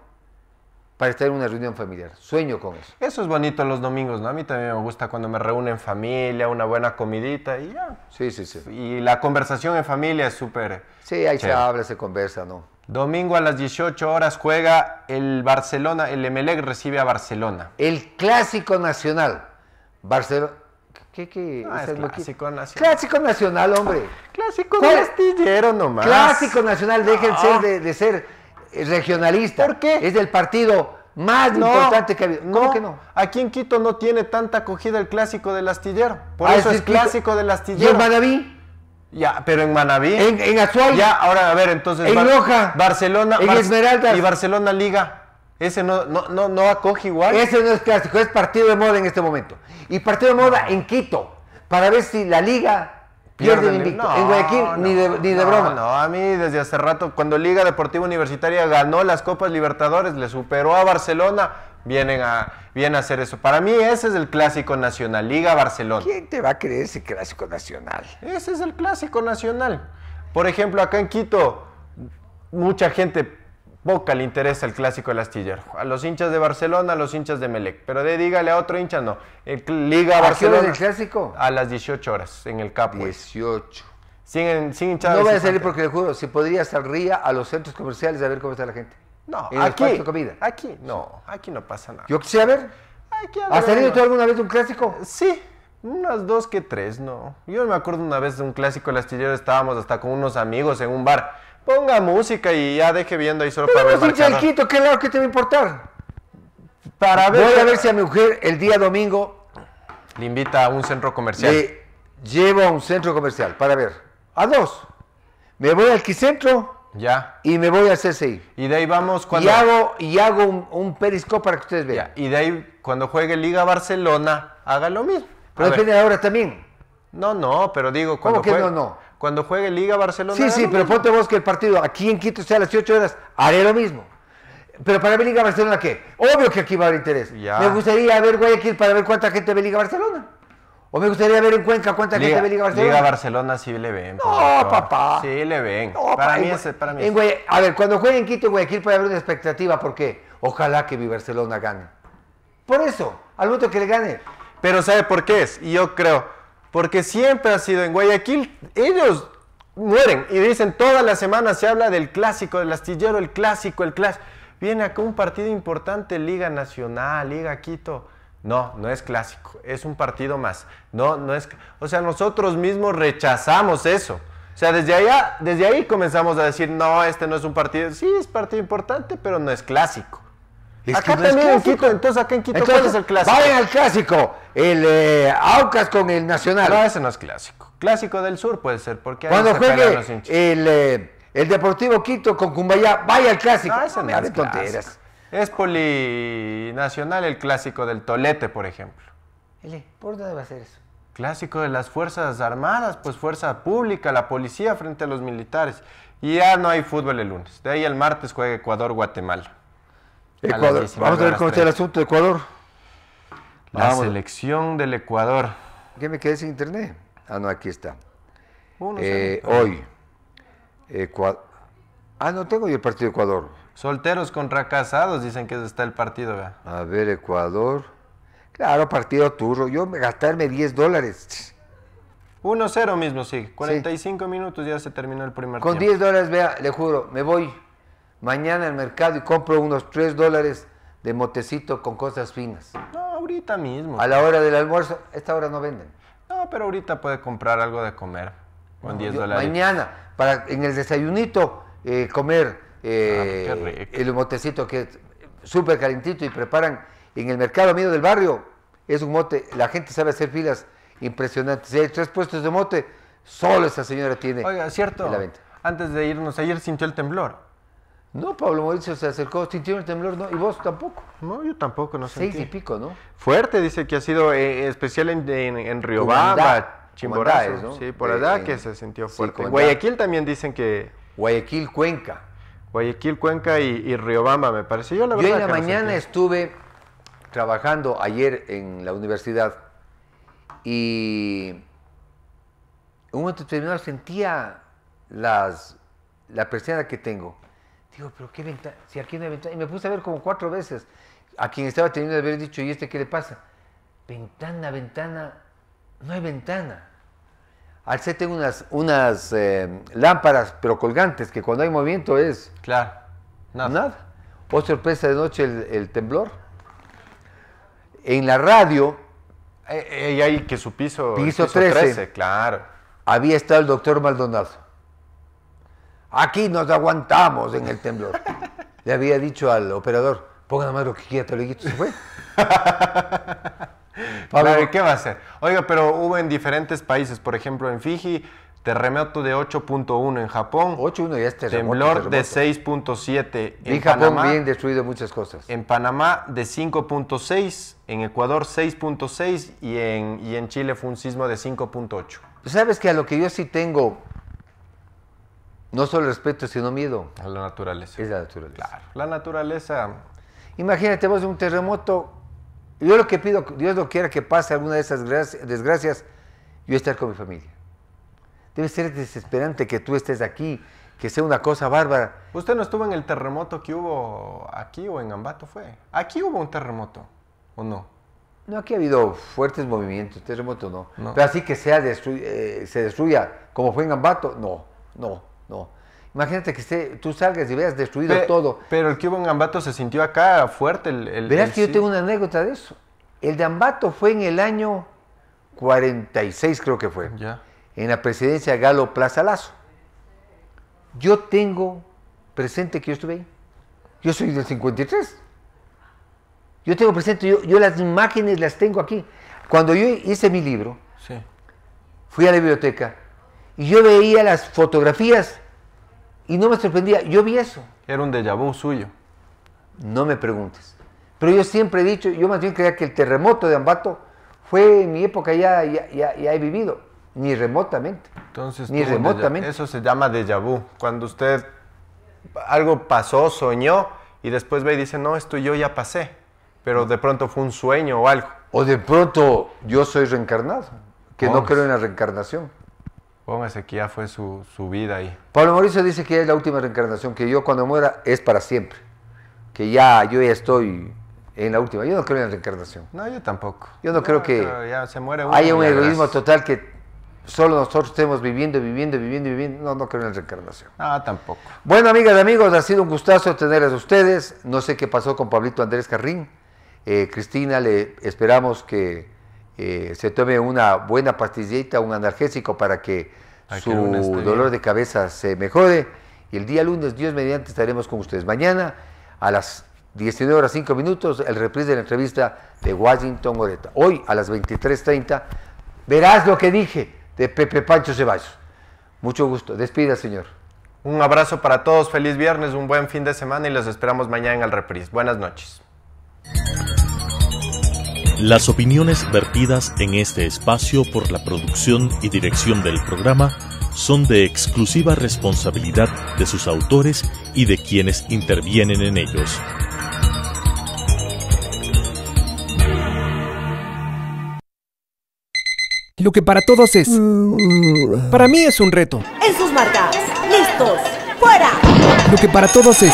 para estar en una reunión familiar. Sueño con eso. Eso es bonito los domingos, ¿no? A mí también me gusta cuando me reúnen familia, una buena comidita y ya. Sí, sí, sí. Y la conversación en familia es súper... Sí, ahí se habla, se conversa, ¿no? Domingo a las 18 horas juega el Barcelona, el Emelec recibe a Barcelona. El clásico nacional. Barcelona... ¿Qué, qué? Ah, clásico nacional. Clásico nacional, hombre. Clásico castillero nomás. Clásico nacional, déjense ah. de ser regionalista. ¿Por qué? Es del partido más importante que ha habido. ¿Cómo no. que no? Aquí en Quito no tiene tanta acogida el clásico del astillero. Por ah, eso es, clásico del astillero. ¿Y en Manaví? Ya, pero en Manaví. En, en Ya, ahora a ver, entonces. En Bar Barcelona. En Esmeraldas. Y Barcelona Liga. Ese no, no, no, no acoge igual. Ese no es clásico, es partido de moda en este momento. Y partido de moda en Quito, para ver si la liga Pierde invicto. en Guayaquil, ni de, broma. No, a mí desde hace rato, cuando Liga Deportiva Universitaria ganó las Copas Libertadores, le superó a Barcelona, vienen a, vienen a hacer eso. Para mí ese es el clásico nacional, Liga Barcelona. ¿Quién te va a creer ese clásico nacional? Ese es el clásico nacional. Por ejemplo, acá en Quito, mucha gente Boca le interesa el clásico del astillero. A los hinchas de Barcelona, a los hinchas de Melec. Pero dígale a otro hincha, no. Liga ¿A Barcelona. ¿A el clásico? A las 18 horas en el Capo. 18. Sin, sin No voy a salir porque le juro, si podría ría a los centros comerciales a ver cómo está la gente. No, aquí. Aquí no, aquí no pasa nada. Yo quisiera ver. Aquí ver, tú alguna vez un clásico? Sí. Unas dos que tres, no. Yo me acuerdo una vez de un clásico del astillero, estábamos hasta con unos amigos en un bar Ponga música y ya deje viendo ahí solo para ver. un ¿qué lado que te va a importar? Para ver. Voy a ver si a mi mujer el día domingo Le invita a un centro comercial. le llevo a un centro comercial para ver. A dos. Me voy al Quicentro Ya. y me voy a CCI. Y de ahí vamos cuando. Y hago, y hago un, periscopio periscope para que ustedes vean. Y de ahí, cuando juegue Liga Barcelona, haga lo mismo. Pero depende de ahora también. No, no, pero digo, cuando ¿Cómo que no, no? Cuando juegue Liga Barcelona. Sí, sí, pero ponte vos que el partido aquí en Quito sea a las 8 horas, haré lo mismo. Pero para ver Liga Barcelona, ¿qué? Obvio que aquí va a haber interés. Me gustaría ver Guayaquil para ver cuánta gente ve Liga Barcelona. O me gustaría ver en Cuenca cuánta gente ve Liga Barcelona. Liga Barcelona sí le ven. No, papá. Sí le ven. para, mí es, para mí A ver, cuando juegue en Quito Guayaquil puede haber una expectativa. ¿Por qué? Ojalá que mi Barcelona gane. Por eso, al momento que le gane. Pero ¿sabe por qué es? Y yo creo, porque siempre ha sido en Guayaquil, ellos mueren y dicen toda la semana se habla del clásico, del astillero, el clásico, el clásico. Viene acá un partido importante, Liga Nacional, Liga Quito. No, no es clásico, es un partido más. No, no es, o sea, nosotros mismos rechazamos eso. O sea, desde allá, desde ahí comenzamos a decir, "No, este no es un partido." Sí, es partido importante, pero no es clásico acá también en Quito, entonces acá en Quito, ¿cuál es el clásico? Vayan al clásico, el eh, Aucas con el Nacional. No, ese no es clásico. Clásico del Sur puede ser, porque Cuando juegue el, eh, el Deportivo Quito con Cumbayá, vaya al clásico. No, ese no, es Es polinacional el clásico del Tolete, por ejemplo. ¿por dónde va a ser eso? Clásico de las Fuerzas Armadas, pues fuerza pública, la policía frente a los militares. Y ya no hay fútbol el lunes. De ahí el martes juega Ecuador-Guatemala. Ecuador. vamos a ver cómo está el asunto de Ecuador. La selección del Ecuador. ¿Qué me quedé sin internet? Ah, no, aquí está. Uh, eh, hoy. Ecuador. Ah, no tengo yo el partido de Ecuador. Solteros contra casados, dicen que está el partido. A ver, Ecuador. Claro, partido turro. Yo gastarme 10 dólares. 1-0 mismo, sí. 45 minutos ya se terminó el primer Con tiempo. Con 10 dólares, vea, le juro, me voy mañana al mercado y compro unos 3 dólares de motecito con cosas finas. No, ahorita mismo. A la hora del almuerzo, esta hora no venden. No, pero ahorita puede comprar algo de comer con 10 dólares. Mañana, para en el desayunito, eh, comer eh, ah, el motecito que es súper calentito y preparan en el mercado medio del barrio. Es un mote, la gente sabe hacer filas impresionantes. Si hay tres puestos de mote, solo esa señora tiene Oiga, cierto, Antes de irnos, ayer sintió el temblor. No, Pablo Mauricio se acercó, el temblor, no, y vos tampoco. No, yo tampoco, no sé. Seis y pico, ¿no? Fuerte, dice que ha sido eh, especial en, en, Chimboraes, Chimborazo, ¿no? sí, por allá eh, que se sintió fuerte. Guayaquil también dicen que... Guayaquil, Cuenca. Guayaquil, Cuenca y, Río me parece. Yo la, verdad yo en la mañana estuve trabajando ayer en la universidad y un momento determinado sentía las, la presión que tengo Digo, pero qué ventana, si aquí no hay ventana. Y me puse a ver como cuatro veces a quien estaba teniendo de haber dicho, ¿y este qué le pasa? Ventana, ventana, no hay ventana. Al ser tengo unas, unas em, lámparas, pero colgantes, que cuando hay movimiento es. Claro, nada. nada. o oh, sorpresa de noche el, temblor. En la radio. Eh, eh, y ahí que su piso. Piso, claro. Había estado el doctor Maldonado aquí nos aguantamos en el temblor. Le había dicho al operador, ponga más lo que quiera, te lo se fue. Pablo, ¿qué va a hacer? Oiga, pero hubo en diferentes países, por ejemplo en Fiji, terremoto de 8.1 en Japón. 8.1 ya es terremoto. Temblor de 6.7 en y Japón Panamá. bien destruido muchas cosas. En Panamá de 5.6, en Ecuador 6.6 y en, y en Chile fue un sismo de 5.8. Sabes que a lo que yo sí tengo no solo respeto, sino miedo. A la naturaleza. Es la naturaleza. Claro. La naturaleza. Imagínate vos un terremoto. Yo lo que pido, Dios lo quiera que pase alguna de esas desgracias, yo estar con mi familia. Debe ser desesperante que tú estés aquí, que sea una cosa bárbara. ¿Usted no estuvo en el terremoto que hubo aquí o en Ambato fue? ¿Aquí hubo un terremoto o no? No, aquí ha habido fuertes movimientos, terremoto no. Pero así que sea eh, se destruya como fue en Ambato, no, no. No. Imagínate que tú salgas y veas destruido todo. Pero el que hubo en Ambato se sintió acá fuerte. Verás que yo tengo una anécdota de eso. El de Ambato fue en el año 46, creo que fue. En la presidencia Galo Plaza Lazo. Yo tengo presente que yo estuve ahí. Yo soy del 53. Yo tengo presente, yo, las imágenes las tengo aquí. Cuando yo hice mi libro, fui a la biblioteca y yo veía las fotografías y no me sorprendía, yo vi eso. Era un déjà vu suyo. No me preguntes. Pero yo siempre he dicho, yo más bien creía que el terremoto de Ambato fue en mi época, ya, ya, he vivido, ni remotamente. Entonces, ni remotamente. Eso se llama déjà vu. Cuando usted algo pasó, soñó, y después ve y dice, no, esto yo ya pasé, pero de pronto fue un sueño o algo. O de pronto yo soy reencarnado, que no oh. creo en la reencarnación que ya fue su, vida ahí. Pablo Mauricio dice que es la última reencarnación, que yo cuando muera es para siempre. Que ya yo ya estoy en la última. Yo no creo en la reencarnación. No, yo tampoco. Yo no, creo que se muere haya un egoísmo total que solo nosotros estemos viviendo, viviendo, viviendo, viviendo. No, no creo en la reencarnación. Ah, tampoco. Bueno, amigas y amigos, ha sido un gustazo tenerles a ustedes. No sé qué pasó con Pablito Andrés Carrín. Eh, Cristina, le esperamos que eh, se tome una buena pastillita, un analgésico para que su dolor de cabeza se mejore. Y el día lunes, Dios mediante, estaremos con ustedes. Mañana a las 19 horas 5 minutos, el reprise de la entrevista de Washington Oreta. Hoy a las 23.30, verás lo que dije de Pepe Pancho Ceballos. Mucho gusto. Despida, señor. Un abrazo para todos, feliz viernes, un buen fin de semana y los esperamos mañana en el reprise. Buenas noches. Las opiniones vertidas en este espacio por la producción y dirección del programa son de exclusiva responsabilidad de sus autores y de quienes intervienen en ellos. Lo que para todos es... Para mí es un reto. En sus marcas. Listos. Fuera. Lo que para todos es...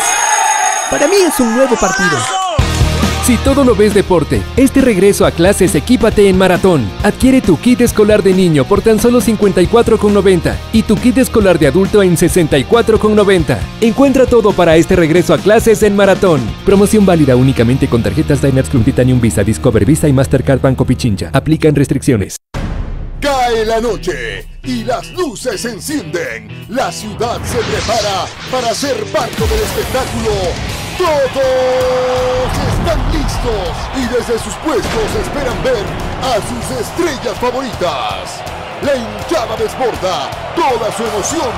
Para mí es un nuevo partido. Si todo lo ves deporte, este regreso a clases equípate en Maratón. Adquiere tu kit escolar de niño por tan solo 54,90 y tu kit escolar de adulto en 64,90. Encuentra todo para este regreso a clases en Maratón. Promoción válida únicamente con tarjetas Diners Club Titanium Visa, Discover Visa y Mastercard Banco Pichincha. Aplican restricciones. Cae la noche y las luces encienden. La ciudad se prepara para ser parte del espectáculo todos están listos y desde sus puestos esperan ver a sus estrellas favoritas. La hinchada desborda toda su emoción.